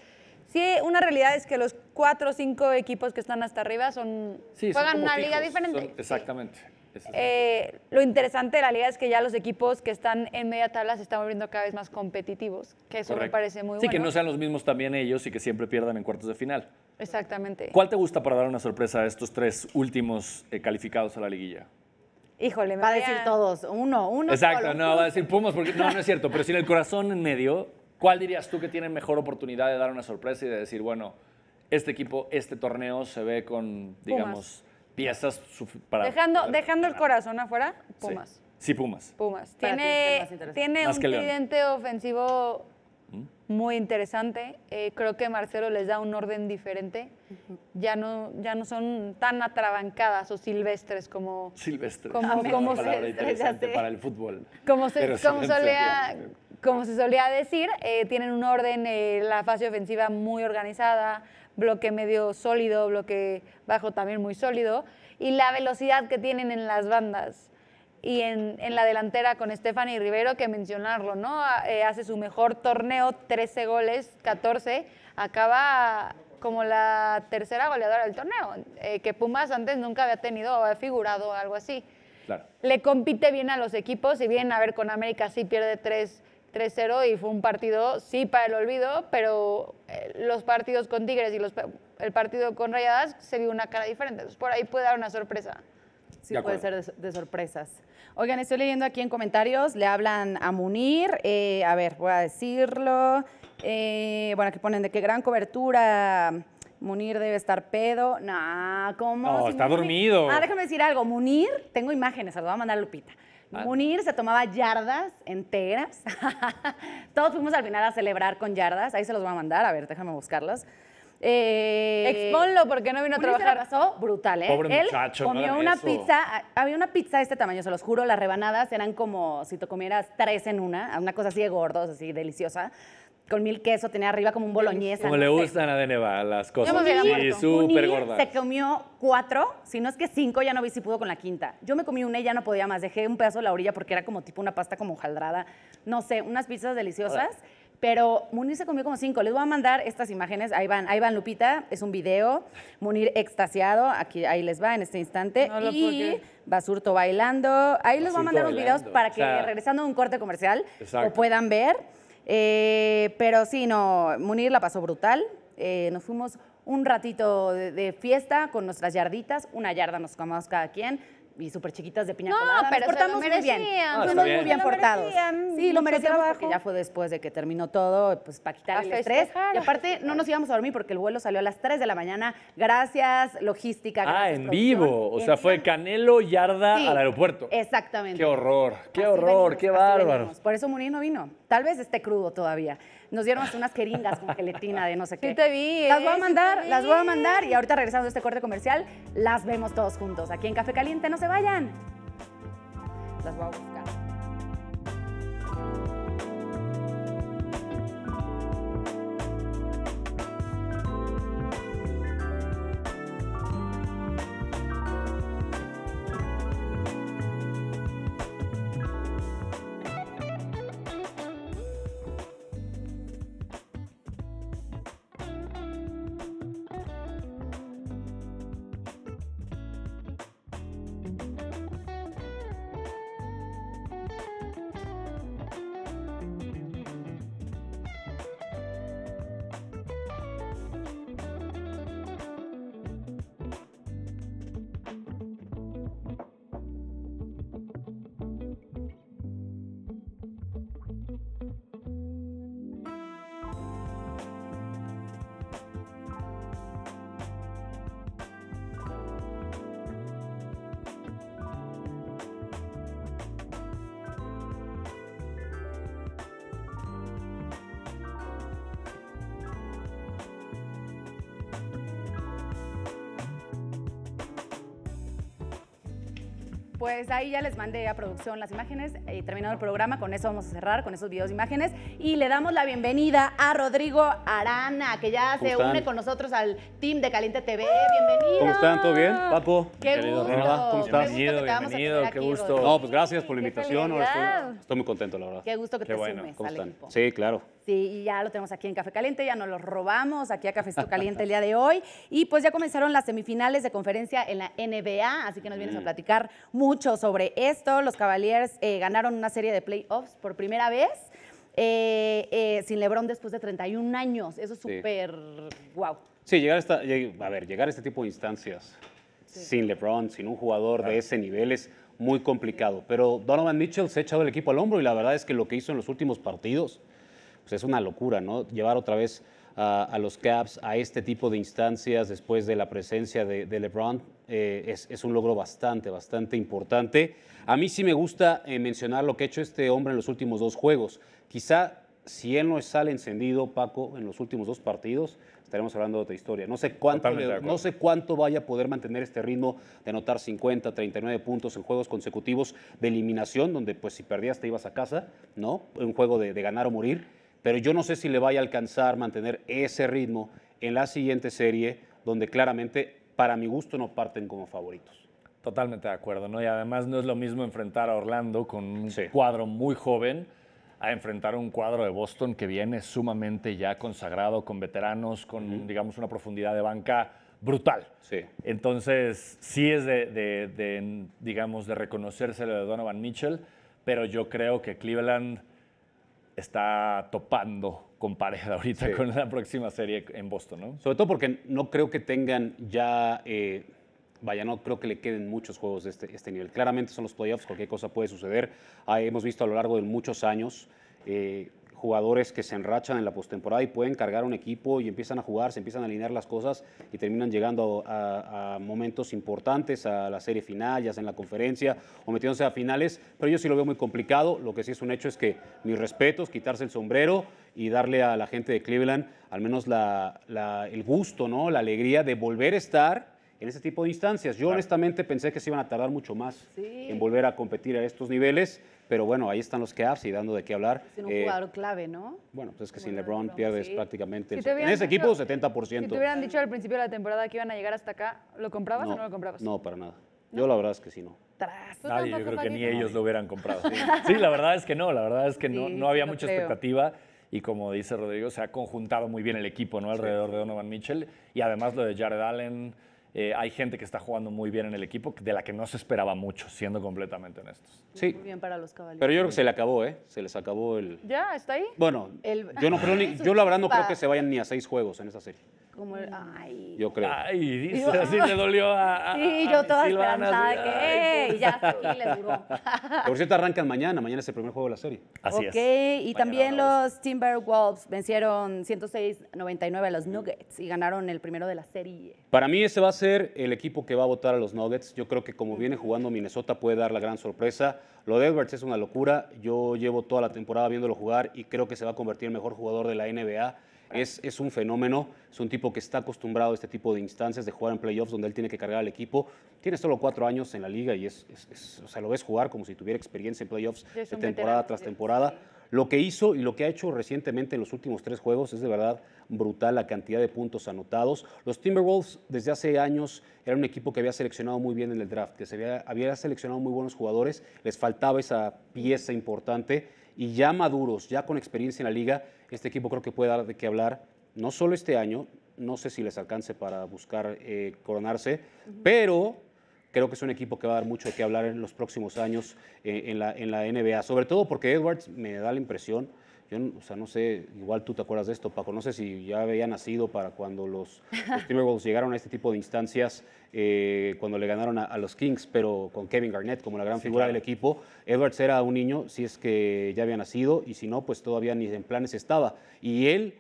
sí, una realidad es que los cuatro o cinco equipos que están hasta arriba son juegan una liga diferente. exactamente. Eh, lo interesante de la liga es que ya los equipos que están en media tabla se están volviendo cada vez más competitivos, que eso me parece muy bueno. Sí, que no sean los mismos también ellos y que siempre pierdan en cuartos de final. Exactamente. ¿Cuál te gusta para dar una sorpresa a estos tres últimos eh, calificados a la liguilla? Híjole, me va a decir todos, uno, uno. Exacto, no, va a decir Pumas, porque no, no es cierto, pero si en el corazón en medio, ¿cuál dirías tú que tiene mejor oportunidad de dar una sorpresa y de decir, bueno, este equipo, este torneo se ve con, digamos, piezas para... Dejando, dejando el corazón afuera, Pumas. Sí. Pumas. Pumas. Tiene, tiene un cliente ofensivo muy interesante. Eh, creo que Marcelo les da un orden diferente. ya, no, ya no son tan atrabancadas o silvestres como... Silvestres, como, para el fútbol. Como se, solía, como se solía decir, eh, tienen un orden, eh, la fase ofensiva muy organizada, bloque medio sólido, bloque bajo también muy sólido, y la velocidad que tienen en las bandas y en, en, la delantera con Stephanie Rivero, que mencionarlo, ¿no? Ah, eh, hace su mejor torneo, 13 goles, 14, acaba como la tercera goleadora del torneo, eh, que Pumas antes nunca había tenido o había figurado algo así. Claro. Le compite bien a los equipos, y bien, a ver, con América sí pierde 3-0 y fue un partido, sí, para el olvido, pero eh, los partidos con Tigres y los, el partido con Rayadas se vio una cara diferente. por ahí puede dar una sorpresa. Sí, puede ser de sorpresas. Oigan, estoy leyendo aquí en comentarios, le hablan a Munir, eh, a ver, voy a decirlo. Eh, bueno, aquí ponen de qué gran cobertura. Munir debe estar pedo. No, ¿cómo? No, está dormido. Ah, déjame decir algo. Munir, tengo imágenes, se lo voy a mandar Lupita. Ah. Munir se tomaba yardas enteras. [LAUGHS] Todos fuimos al final a celebrar con yardas. Ahí se los voy a mandar. A ver, déjame buscarlos. Eh, Exponlo porque no vino a trabajar. La brutal, ¿eh? Pobre Él muchacho, comió una pizza, ah, había una pizza de este tamaño, se los juro, las rebanadas eran como si te comieras tres en una, una cosa así de gordos, así deliciosa con mil queso, tenía arriba como un boloñesa. Como le gustan a Deneva las cosas. Sí, súper Se comió cuatro, si no es que cinco, ya no vi si pudo con la quinta. Yo me comí una y ya no podía más. Dejé un pedazo de la orilla porque era como tipo una pasta como jaldrada, No sé, unas pizzas deliciosas pero Munir se comió como cinco. Les voy a mandar estas imágenes. Ahí van, ahí van Lupita, es un video. Munir extasiado, aquí, ahí les va en este instante. No y Basurto bailando. Ahí les voy a mandar los videos para que, regresando a un corte comercial, lo puedan ver. Eh, pero sí, no, Munir la pasó brutal. Eh, nos fuimos un ratito de, fiesta con nuestras yarditas, una yarda nos comamos cada quien y súper chiquitas de piña no, Pero portamos muy bien. No, ah, muy bien portados. sí, lo merecíamos ya fue después de que terminó todo, pues para quitar el Y aparte no nos íbamos a dormir porque el vuelo salió a las 3 de la mañana. Gracias, logística. ah, en vivo. O sea, fue Canelo Yarda al aeropuerto. Exactamente. Qué horror, qué horror, qué bárbaro. Por eso Munir no vino. Tal vez esté crudo todavía. Nos dieron hasta unas queringas con gelatina de no sé qué. Sí te vi. Las eh, voy a mandar, las voy a mandar y ahorita regresando de este corte comercial, las vemos todos juntos aquí en Café Caliente. No se vayan. Las voy a buscar. Pues ahí ya les mandé a producción las imágenes. Eh, y terminado el programa, con eso vamos a cerrar, con esos videos de imágenes. Y le damos la bienvenida a Rodrigo Arana, que ya se une con nosotros al team de Caliente TV. Bienvenido. ¿Cómo están? ¿Todo bien? Papo. Qué gusto. ¿Cómo estás? Bienvenido, Qué gusto. no, pues gracias por la invitación. Estoy, muy contento, la verdad. Qué gusto que te sumes ¿Cómo Sí, claro. Sí, y ya lo tenemos aquí en Café Caliente, ya nos lo robamos aquí a Cafecito Caliente el día de hoy. Y pues ya comenzaron las semifinales de conferencia en la NBA, así que nos vienes a mm. platicar mucho sobre esto. Los Cavaliers eh, ganaron una serie de playoffs por primera vez. Eh, eh, sin Lebron después de 31 años. Eso es súper guau. Sí. llegar a, ver, llegar este tipo de instancias sin Lebron, sin un jugador de ese nivel es muy complicado. Pero Donovan Mitchell se ha echado el equipo al hombro y la verdad es que lo que hizo en los últimos partidos pues es una locura, ¿no? Llevar otra vez a, los Cavs a este tipo de instancias después de la presencia de LeBron eh, es, un logro bastante, bastante importante. A mí sí me gusta eh, mencionar lo que ha hecho este hombre en los últimos dos juegos. Quizá si él no sale encendido, Paco, en los últimos dos partidos, estaremos hablando de otra historia. No sé cuánto, no sé cuánto vaya a poder mantener este ritmo de anotar 50, 39 puntos en juegos consecutivos de eliminación, donde pues si perdías te ibas a casa, ¿no? Un juego de, de ganar o morir. Pero yo no sé si le vaya a alcanzar mantener ese ritmo en la siguiente serie, donde claramente para mi gusto, no parten como favoritos. Totalmente de acuerdo, ¿no? Y además no es lo mismo enfrentar a Orlando con un cuadro muy joven a enfrentar un cuadro de Boston que viene sumamente ya consagrado, con veteranos, con, digamos, una profundidad de banca brutal. Sí. Entonces, sí es de, de digamos, de reconocerse lo de Donovan Mitchell, pero yo creo que Cleveland está topando comparada [LAUGHS] ahorita con la próxima serie en Boston, ¿no? Sobre todo porque no creo que tengan ya, eh, vaya, no creo que le queden muchos juegos de este, este nivel. Claramente son los playoffs, cualquier cosa puede suceder. Ah, hemos visto a lo largo de muchos años eh, jugadores que se enrachan en la postemporada y pueden cargar un equipo y empiezan a jugar, se empiezan a alinear las cosas y terminan llegando a, a, momentos importantes, a la serie final, ya sea en la conferencia o metiéndose a finales. Pero yo sí lo veo muy complicado. Lo que sí es un hecho es que mis respetos, quitarse el sombrero y darle a la gente de Cleveland al menos el gusto, ¿no? la alegría de volver a estar en ese tipo de instancias. Yo honestamente pensé que se iban a tardar mucho más en volver a competir a estos niveles, pero bueno, ahí están los Cavs y dando de qué hablar. Sin un eh, jugador clave, ¿no? Bueno, pues es que sin LeBron, pierdes prácticamente en ese equipo 70%. Si te hubieran dicho al principio de la temporada que iban a llegar hasta acá, ¿lo comprabas o no lo comprabas? No, para nada. Yo la verdad es que sí, no. Nadie, yo creo que ni ellos lo hubieran comprado. [LAUGHS] Sí. la verdad es que no, la verdad es que no, había mucha expectativa y como dice Rodrigo, se ha conjuntado muy bien el equipo ¿no? alrededor de Donovan Mitchell y además lo de Jared Allen. Eh, hay gente que está jugando muy bien en el equipo, de la que no se esperaba mucho, siendo completamente honestos. Sí. Muy bien para los caballeros. Pero yo creo que se le acabó, ¿eh? Se les acabó el. ¿Ya? ¿Está ahí? Bueno, yo, no creo [LAUGHS] yo la verdad no creo que se vayan ni a seis juegos en esa serie como mm. ay. Yo creo. Ay, dice, así te dolió a, Sí, yo toda esperanzada que, ay, ya [LAUGHS] Por cierto, arrancan mañana, mañana es el primer juego de la serie. Así es. Ok, y también los Timberwolves vencieron 106-99 a los Nuggets y ganaron el primero de la serie. Para mí ese va a ser el equipo que va a votar a los Nuggets. Yo creo que como viene jugando Minnesota puede dar la gran sorpresa. Lo de Edwards es una locura. Yo llevo toda la temporada viéndolo jugar y creo que se va a convertir en el mejor jugador de la NBA. Es, un fenómeno, es un tipo que está acostumbrado a este tipo de instancias de jugar en playoffs donde él tiene que cargar al equipo. Tiene solo cuatro años en la liga y es, o sea, lo ves jugar como si tuviera experiencia en playoffs de temporada tras temporada. Lo que hizo y lo que ha hecho recientemente en los últimos tres juegos es de verdad brutal la cantidad de puntos anotados. Los Timberwolves desde hace años era un equipo que había seleccionado muy bien en el draft, que había seleccionado muy buenos jugadores, les faltaba esa pieza importante y ya maduros, ya con experiencia en la liga, este equipo creo que puede dar de qué hablar, no solo este año, no sé si les alcance para buscar eh, coronarse, pero creo que es un equipo que va a dar mucho de qué hablar en los próximos años en, eh, en la NBA, sobre todo porque Edwards me da la impresión yo, o sea, no sé, igual tú te acuerdas de esto, Paco, no sé si ya había nacido para cuando los, [LAUGHS] Timberwolves llegaron a este tipo de instancias, eh, cuando le ganaron a, los Kings, pero con Kevin Garnett como la gran figura del equipo. Edwards era un niño, si es que ya había nacido, y si no, pues todavía ni en planes estaba. Y él,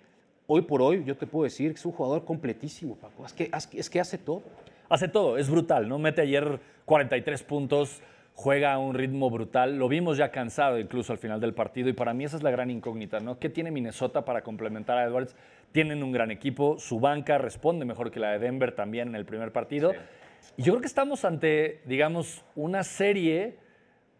hoy por hoy, yo te puedo decir que es un jugador completísimo, Paco, es que, es que hace todo. Hace todo, es brutal, ¿no? Mete ayer 43 puntos juega a un ritmo brutal. Lo vimos ya cansado incluso al final del partido y para mí esa es la gran incógnita, ¿no? ¿Qué tiene Minnesota para complementar a Edwards? Tienen un gran equipo, su banca responde mejor que la de Denver también en el primer partido. Y yo creo que estamos ante, digamos, una serie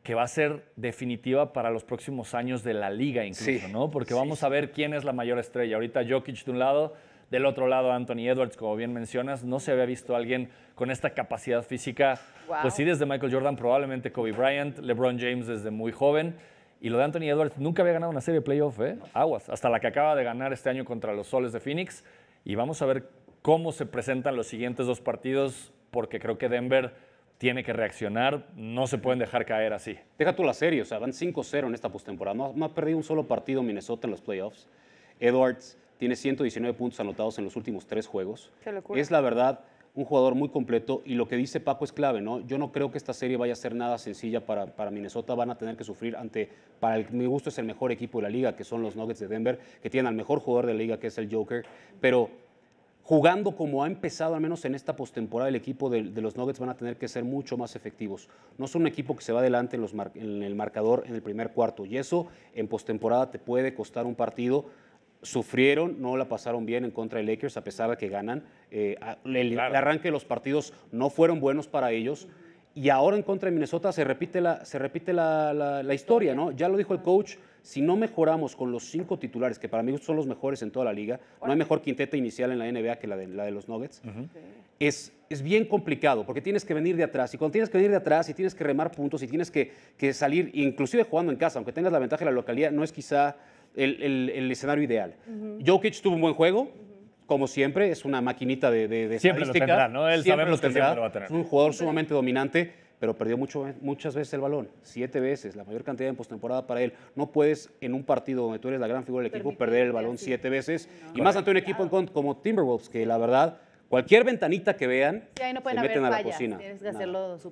que va a ser definitiva para los próximos años de la liga incluso, ¿no? Porque vamos a ver quién es la mayor estrella. Ahorita Jokic de un lado, del otro lado, Anthony Edwards, como bien mencionas, no se había visto alguien con esta capacidad física. Pues sí, desde Michael Jordan, probablemente Kobe Bryant, LeBron James desde muy joven. Y lo de Anthony Edwards, nunca había ganado una serie de playoffs, ¿eh? Aguas, hasta la que acaba de ganar este año contra los Soles de Phoenix. Y vamos a ver cómo se presentan los siguientes dos partidos, porque creo que Denver tiene que reaccionar, no se pueden dejar caer así. Deja tú la serie, o sea, van 5-0 en esta postemporada. No, no, ha perdido un solo partido Minnesota en los playoffs. Edwards tiene 119 puntos anotados en los últimos tres juegos. Es la verdad un jugador muy completo y lo que dice Paco es clave, ¿no? Yo no creo que esta serie vaya a ser nada sencilla para, para Minnesota, van a tener que sufrir ante, para el, mi gusto es el mejor equipo de la liga, que son los Nuggets de Denver, que tienen al mejor jugador de la liga, que es el Joker, pero jugando como ha empezado, al menos en esta postemporada, el equipo de, los Nuggets van a tener que ser mucho más efectivos. No es un equipo que se va adelante en, en el marcador en el primer cuarto, y eso en postemporada te puede costar un partido sufrieron, no la pasaron bien en contra de Lakers a pesar de que ganan. Eh, el, arranque de los partidos no fueron buenos para ellos. Y ahora en contra de Minnesota se repite, la, se repite la, historia, ¿no? Ya lo dijo el coach, si no mejoramos con los cinco titulares, que para mí son los mejores en toda la liga, no hay mejor quinteta inicial en la NBA que la de, la de los Nuggets, es, es bien complicado, porque tienes que venir de atrás, y cuando tienes que venir de atrás, y tienes que remar puntos, y tienes que, que salir, inclusive jugando en casa, aunque tengas la ventaja de la localidad, no es quizá el, escenario ideal. Jokic tuvo un buen juego, como siempre, es una maquinita de, de, de siempre Lo tendrá, ¿no? Él sabe lo tendrá. Que lo va a tener. Es un jugador sumamente dominante, pero perdió muchas veces el balón, siete veces, la mayor cantidad en postemporada para él. No puedes en un partido donde tú eres la gran figura del equipo perder el balón siete veces y más ante un equipo como Timberwolves que la verdad cualquier ventanita que vean, meten a la cocina.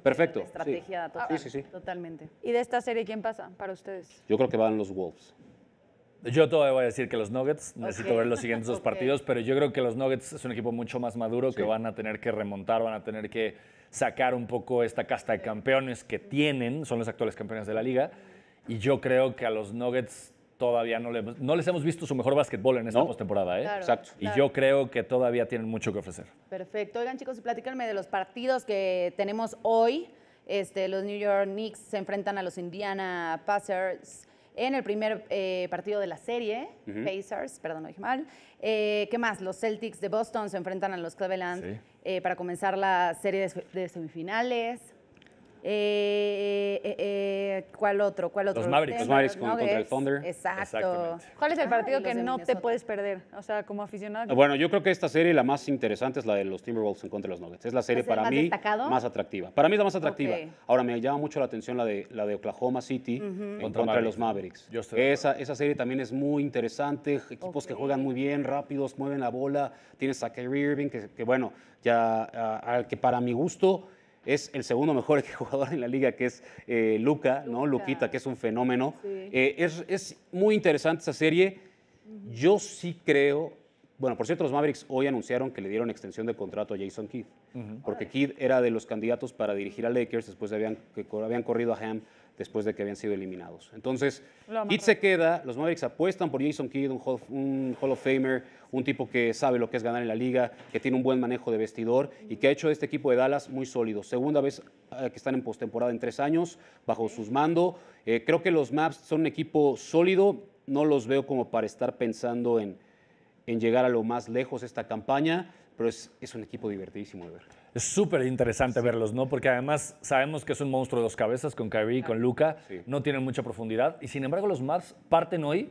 Perfecto. Estrategia sí. sí, Totalmente. ¿Y de esta serie quién pasa para ustedes? Yo creo que van los Wolves. Yo todavía voy a decir que los Nuggets, necesito ver los siguientes [LAUGHS] dos partidos, pero yo creo que los Nuggets es un equipo mucho más maduro que van a tener que remontar, van a tener que sacar un poco esta casta de campeones que tienen, son los actuales campeones de la liga, y yo creo que a los Nuggets todavía no, les hemos visto su mejor básquetbol en esta postemporada. ¿eh? Y yo creo que todavía tienen mucho que ofrecer. Perfecto. Oigan, chicos, y platícanme de los partidos que tenemos hoy. Este, los New York Knicks se enfrentan a los Indiana Pacers en el primer eh, partido de la serie, Pacers, perdón, lo dije mal. Eh, ¿Qué más? Los Celtics de Boston se enfrentan a los Cleveland eh, para comenzar la serie de semifinales. Eh, eh, eh, ¿Cuál otro? ¿Cuál otro? Los Mavericks. Los Mavericks contra el Thunder. Exacto. ¿Cuál es el partido que no te puedes perder? O sea, como aficionado. Ah, bueno, yo creo que esta serie, la más interesante, es la de los Timberwolves en contra de los Nuggets. Es la serie para mí más atractiva. Para mí es la más atractiva. Ahora, me llama mucho la atención la de, la de Oklahoma City contra, los Mavericks. esa, serie también es muy interesante. Equipos que juegan muy bien, rápidos, mueven la bola. Tienes a Kyrie Irving, que, que bueno, ya que para mi gusto es el segundo mejor jugador [LAUGHS] en la liga, que es eh, Luca, ¿no? Luquita, que es un fenómeno. Eh, es, muy interesante esa serie. Yo sí creo. Bueno, por cierto, los Mavericks hoy anunciaron que le dieron extensión de contrato a Jason Kidd, porque Kidd era de los candidatos para dirigir a Lakers después de habían, que habían corrido a Ham después de que habían sido eliminados. Entonces, Kidd se queda, los Mavericks apuestan por Jason Kidd, un Hall of Famer, un tipo que sabe lo que es ganar en la liga, que tiene un buen manejo de vestidor y que ha hecho este equipo de Dallas muy sólido. Segunda vez eh, que están en postemporada en tres años, bajo sus mando. Eh, creo que los Maps son un equipo sólido, no los veo como para estar pensando en, llegar a lo más lejos esta campaña, pero es, un equipo divertidísimo de ver. Es súper interesante verlos, ¿no? Porque además sabemos que es un monstruo de dos cabezas con Kyrie y con Luca, no tienen mucha profundidad, y sin embargo los Mavs parten hoy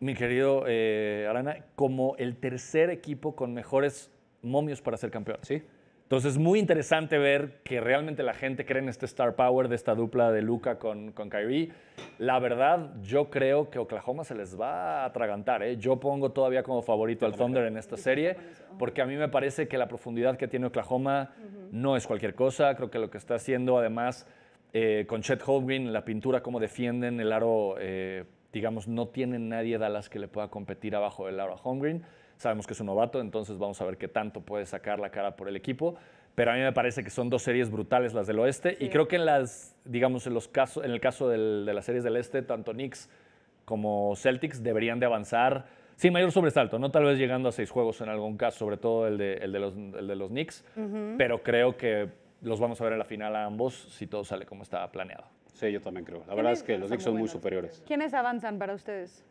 mi querido eh, Arana, como el tercer equipo con mejores momios para ser campeón. Sí. Entonces, es muy interesante ver que realmente la gente cree en este star power de esta dupla de Luca con, con Kyrie. La verdad, yo creo que Oklahoma se les va a atragantar. ¿eh? Yo pongo todavía como favorito al Thunder en esta serie, porque a mí me parece que la profundidad que tiene Oklahoma no es cualquier cosa. Creo que lo que está haciendo, además, eh, con Chet Holmgren, la pintura, cómo defienden el aro eh, digamos, no tiene nadie Dallas que le pueda competir abajo de Laura Holmgren. Sabemos que es un novato, entonces vamos a ver qué tanto puede sacar la cara por el equipo. Pero a mí me parece que son dos series brutales las del oeste. Y creo que en las, digamos, en, los casos, en el caso de las series del este, tanto Knicks como Celtics deberían de avanzar sin mayor sobresalto, ¿no? Tal vez llegando a seis juegos en algún caso, sobre todo el de, los, Knicks. Pero creo que los vamos a ver en la final a ambos si todo sale como estaba planeado. Sí, yo también creo. La verdad es que ah, los Knicks son muy superiores. ¿Quiénes avanzan para ustedes?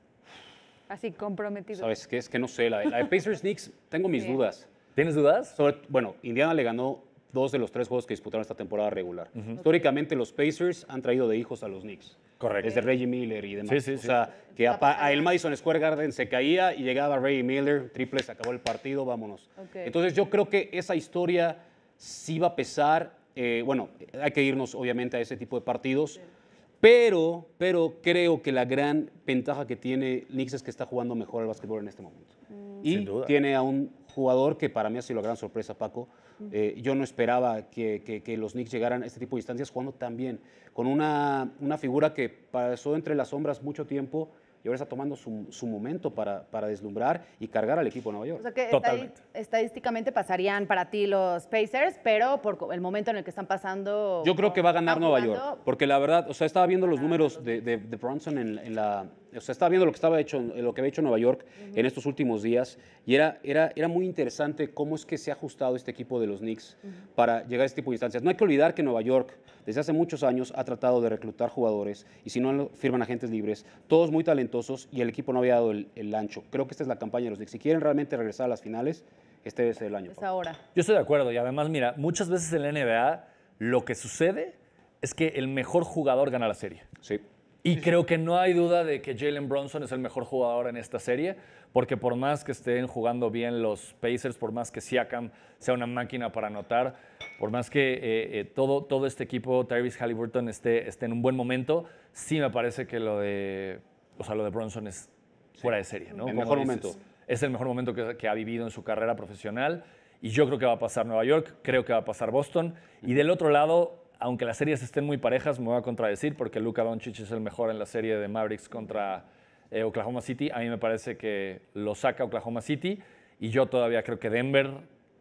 Así comprometidos. ¿Sabes qué? Es que no sé. La, Pacers Knicks, tengo mis dudas. ¿Tienes dudas? bueno, Indiana le ganó dos de los tres juegos que disputaron esta temporada regular. Históricamente, los Pacers han traído de hijos a los Knicks. Correcto. Desde Reggie Miller y demás. Sí, sí, o sea, que a, el Madison Square Garden se caía y llegaba Reggie Miller, triple, se acabó el partido, vámonos. Entonces, yo creo que esa historia sí va a pesar eh, bueno, hay que irnos obviamente a ese tipo de partidos, pero, pero creo que la gran ventaja que tiene Knicks es que está jugando mejor al básquetbol en este momento. Mm. Y tiene a un jugador que para mí ha sido la gran sorpresa, Paco. Eh, yo no esperaba que, los Knicks llegaran a este tipo de distancias jugando tan bien, con una, una figura que pasó entre las sombras mucho tiempo y ahora está tomando su, momento para, deslumbrar y cargar al equipo de Nueva York. O sea que estadísticamente pasarían para ti los Pacers, pero por el momento en el que están pasando... Yo creo que va a ganar Nueva York, porque la verdad, o sea, estaba viendo los ah, números de, de, Bronson en la o sea, estaba viendo lo que, estaba hecho, eh, lo que había hecho Nueva York en estos últimos días y era, era, era muy interesante cómo es que se ha ajustado este equipo de los Knicks para llegar a este tipo de instancias. No hay que olvidar que Nueva York desde hace muchos años ha tratado de reclutar jugadores y si no firman agentes libres, todos muy talentosos y el equipo no había dado el, ancho. Creo que esta es la campaña de los Knicks. Si quieren realmente regresar a las finales, este debe ser el año. Es ahora. Yo estoy de acuerdo y además, mira, muchas veces en la NBA lo que sucede es que el mejor jugador gana la serie. Sí. Y creo que no hay duda de que Jalen Bronson es el mejor jugador en esta serie, porque por más que estén jugando bien los Pacers, por más que Siakam sea una máquina para anotar, por más que eh, eh, todo, todo este equipo, Tyrese Halliburton, esté, esté en un buen momento, sí me parece que lo de, o de Bronson es fuera de serie. ¿no? El mejor momento. Es el mejor momento que, que ha vivido en su carrera profesional y yo creo que va a pasar Nueva York, creo que va a pasar Boston. Y del otro lado, aunque las series estén muy parejas, me voy a contradecir porque Luka Doncic es el mejor en la serie de Mavericks contra eh, Oklahoma City. A mí me parece que lo saca Oklahoma City y yo todavía creo que Denver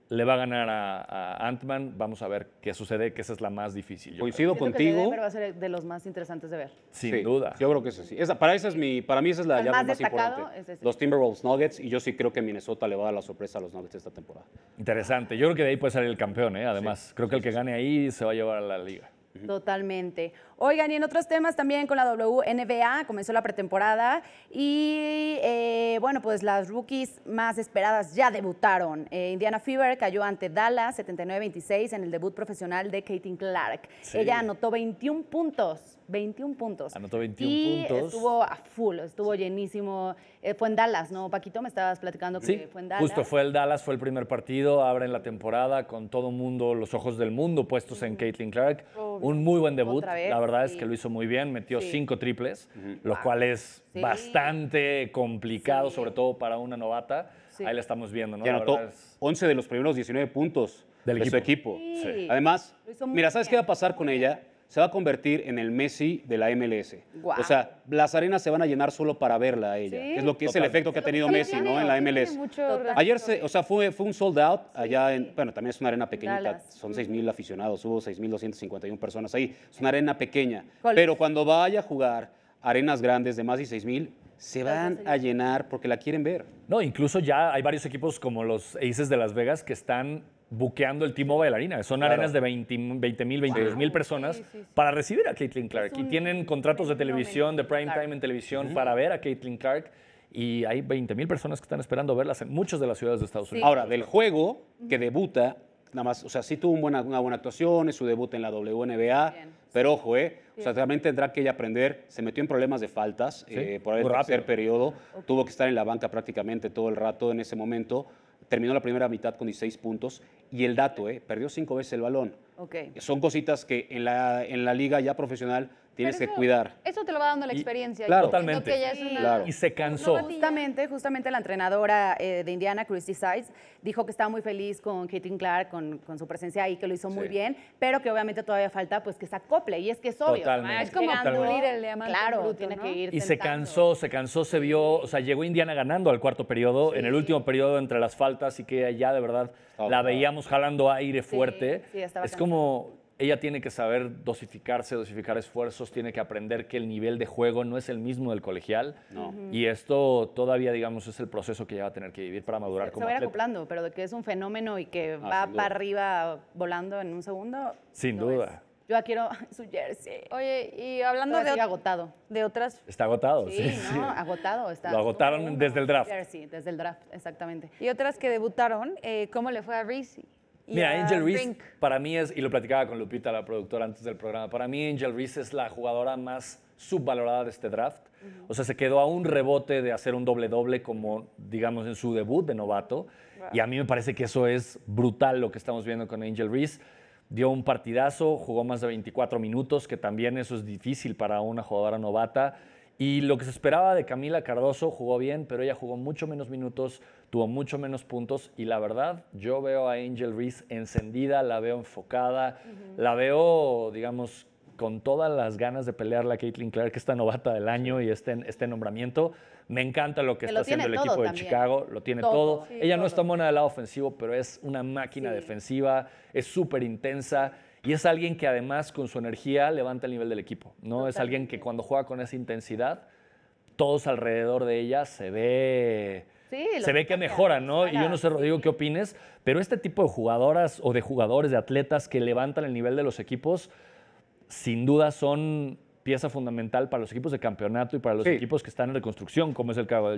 le va a ganar a, Antman, Vamos a ver qué sucede, que esa es la más difícil. Coincido contigo. Que va a ser de los más interesantes de ver. Sin duda. Yo creo que es Esa, para, es para mí esa es la llave más, importante. los Timberwolves Nuggets y yo sí creo que Minnesota le va a dar la sorpresa a los Nuggets esta temporada. Interesante. Yo creo que de ahí puede salir el campeón, ¿eh? además. creo que el que gane ahí se va a llevar a la liga. Totalmente. Oigan, y en otros temas también con la WNBA comenzó la pretemporada y eh, bueno, pues las rookies más esperadas ya debutaron. Eh, Indiana Fever cayó ante Dallas 79-26 en el debut profesional de Caitlin Clark. Ella anotó 21 puntos 21 puntos. Anotó 21 puntos. Estuvo a full, estuvo llenísimo. Eh, fue en Dallas, ¿no, Paquito? Me estabas platicando que fue en Dallas. Justo fue el Dallas, fue el primer partido, en la temporada con todo mundo, los ojos del mundo puestos en Caitlin Clark. Un muy buen debut. la verdad es que lo hizo muy bien, metió cinco triples, lo ah, cual es bastante complicado, sobre todo para una novata. Ahí la estamos viendo, ¿no? Y anotó 11 de los primeros 19 puntos del de equipo. su equipo. Además, mira, ¿sabes qué va a pasar con ella? se va a convertir en el Messi de la MLS. O sea, las arenas se van a llenar solo para verla a ella. Es lo que es el efecto que ha tenido Messi, ¿no? En la MLS. Ayer, se, o sea, fue, fue un sold out allá en, bueno, también es una arena pequeñita, Son son 6.000 aficionados, hubo 6.251 personas ahí, es una arena pequeña. Pero cuando vaya a jugar arenas grandes de más de 6.000, se van a llenar porque la quieren ver. No, incluso ya hay varios equipos como los Aces de Las Vegas que están buqueando el Timo Bailarina. Son arenas de 20 mil, 22 mil personas para recibir a Caitlin Clark. y tienen contratos de televisión, de prime time en televisión, para ver a Caitlin Clark. Y hay 20.000 mil personas que están esperando verlas en muchas de las ciudades de Estados Unidos. Ahora, del juego que debuta, nada más, o sea, sí tuvo una buena, una buena actuación, es su debut en la WNBA, pero ojo, ¿eh? O sea, también tendrá que ella aprender, se metió en problemas de faltas eh, por el tercer periodo, tuvo que estar en la banca prácticamente todo el rato en ese momento terminó la primera mitad con 16 puntos y el dato, eh, perdió cinco veces el balón. Son cositas que en la, en la liga ya profesional tienes que cuidar. Eso te lo va dando la experiencia. Y, claro, totalmente. Y se cansó. Justamente, justamente la entrenadora eh, de Indiana, Christy Sides, dijo que estaba muy feliz con Caitlin Clark, con, su presencia ahí, que lo hizo muy bien, pero que obviamente todavía falta pues que se acople. Y es que es obvio. Totalmente. Es como el diamante. Claro, que ir. Y se cansó, se cansó, se vio. O sea, llegó Indiana ganando al cuarto periodo, en el último periodo entre las faltas, y que allá de verdad la veíamos jalando aire fuerte. Sí, es como ella tiene que saber dosificarse, dosificar esfuerzos, tiene que aprender que el nivel de juego no es el mismo del colegial. Y esto todavía, digamos, es el proceso que ella va a tener que vivir para madurar como se va ir acoplando, pero de que es un fenómeno y que ah, va para arriba volando en un segundo. Sin duda. Yo quiero [LAUGHS] su jersey. Oye, y hablando de... de... agotado. De otras... Está agotado, sí. ¿no? agotado. Lo agotaron desde el draft. desde el draft, exactamente. Y otras que debutaron, eh, ¿cómo le fue a Reese? Mira, Angel Reese para mí es, y lo platicaba con Lupita, la productora, antes del programa, para mí Angel Reese es la jugadora más subvalorada de este draft. O sea, se quedó a un rebote de hacer un doble-doble como, digamos, en su debut de novato. Y a mí me parece que eso es brutal lo que estamos viendo con Angel Reese. Dio un partidazo, jugó más de 24 minutos, que también eso es difícil para una jugadora novata y lo que se esperaba de Camila Cardoso jugó bien, pero ella jugó mucho menos minutos, tuvo mucho menos puntos y la verdad yo veo a Angel Reese encendida, la veo enfocada, la veo, digamos, con todas las ganas de pelearla a Caitlin Clark, esta novata del año y este, este nombramiento. Me encanta lo que, está haciendo el equipo de Chicago, lo tiene todo. ella no está mona del lado ofensivo, pero es una máquina defensiva, es súper intensa y es alguien que además con su energía levanta el nivel del equipo, ¿no? Es alguien que cuando juega con esa intensidad, todos alrededor de ella se ve... se ve que mejoran, ¿no? y yo no sé, Rodrigo, qué opines, pero este tipo de jugadoras o de jugadores, de atletas que levantan el nivel de los equipos, sin duda son pieza fundamental para los equipos de campeonato y para los equipos que están en reconstrucción, como es el, caso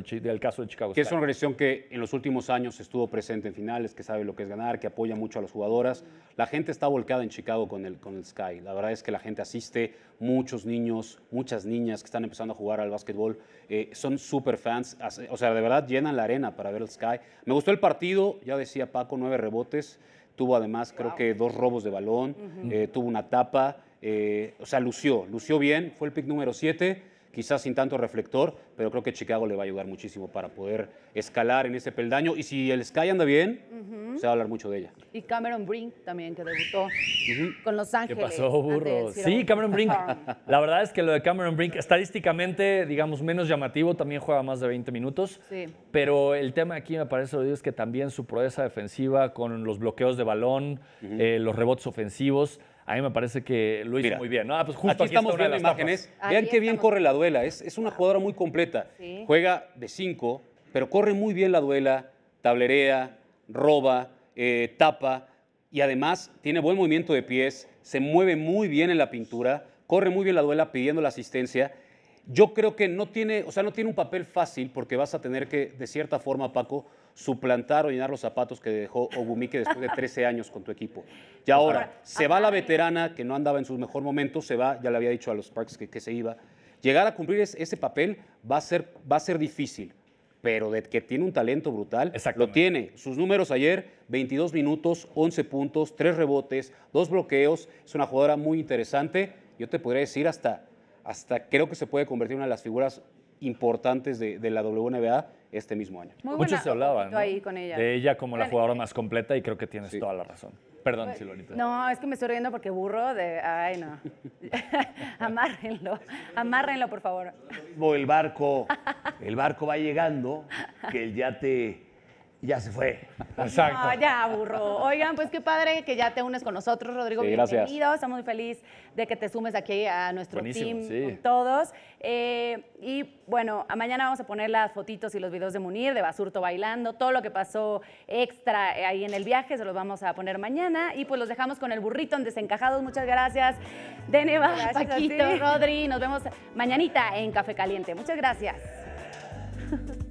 de Chicago. Que es una organización que en los últimos años estuvo presente en finales, que sabe lo que es ganar, que apoya mucho a las jugadoras. La gente está volcada en Chicago con el, con el Sky. La verdad es que la gente asiste, muchos niños, muchas niñas que están empezando a jugar al básquetbol, eh, son súper fans. O sea, de verdad llenan la arena para ver el Sky. Me gustó el partido, ya decía Paco, nueve rebotes. Tuvo además, creo que dos robos de balón, eh, tuvo una tapa. Eh, o sea, lució, lució bien, fue el pick número 7, quizás sin tanto reflector, pero creo que Chicago le va a ayudar muchísimo para poder escalar en ese peldaño. Y si el Sky anda bien, se va a hablar mucho de ella. Y Cameron Brink también, que debutó con Los Ángeles. ¿Qué pasó, burro? Sí, Cameron Brink. [LAUGHS] La verdad es que lo de Cameron Brink, estadísticamente, digamos, menos llamativo, también juega más de 20 minutos. Pero el tema aquí, me parece, lo digo, es que también su proeza defensiva con los bloqueos de balón, eh, los rebotes ofensivos, a mí me parece que lo hizo muy bien. ¿no? Ah, pues justo aquí, estamos viendo imágenes. Vean qué bien corre la duela. Es, es una jugadora muy completa. Juega de cinco, pero corre muy bien la duela, tablerea, roba, eh, tapa y además tiene buen movimiento de pies, se mueve muy bien en la pintura, corre muy bien la duela pidiendo la asistencia. Yo creo que no tiene, o sea, no tiene un papel fácil porque vas a tener que, de cierta forma, Paco, suplantar o llenar los zapatos que dejó Ogumike después de 13 años con tu equipo. Y ahora, se va la veterana que no andaba en sus mejor momentos, se va, ya le había dicho a los Parks que, se iba. Llegar a cumplir ese papel va a ser, va a ser difícil pero que tiene un talento brutal, lo tiene. Sus números ayer, 22 minutos, 11 puntos, 3 rebotes, 2 bloqueos, es una jugadora muy interesante. Yo te podría decir hasta, hasta creo que se puede convertir en una de las figuras importantes de, la WNBA este mismo año. Muy Mucho se hablaba de ella como la jugadora eh, más completa y creo que tienes toda la razón. Perdón, Pues, No, es que me estoy riendo porque burro de. Ay, no. [LAUGHS] amárrenlo. Amárrenlo, por favor. el barco, el barco va llegando, que el yate ya se fue. [LAUGHS] Exacto. ya, burro. Oigan, pues qué padre que ya te unes con nosotros, Rodrigo. bienvenido. Estamos muy felices de que te sumes aquí a nuestro team con todos. Eh, y bueno, mañana vamos a poner las fotitos y los videos de Munir, de Basurto bailando, todo lo que pasó extra eh, ahí en el viaje, se los vamos a poner mañana. Y pues los dejamos con el burrito en Desencajados. Muchas gracias, Deneva, Paquito, Rodri. Nos vemos mañanita en Café Caliente. Muchas gracias. [LAUGHS]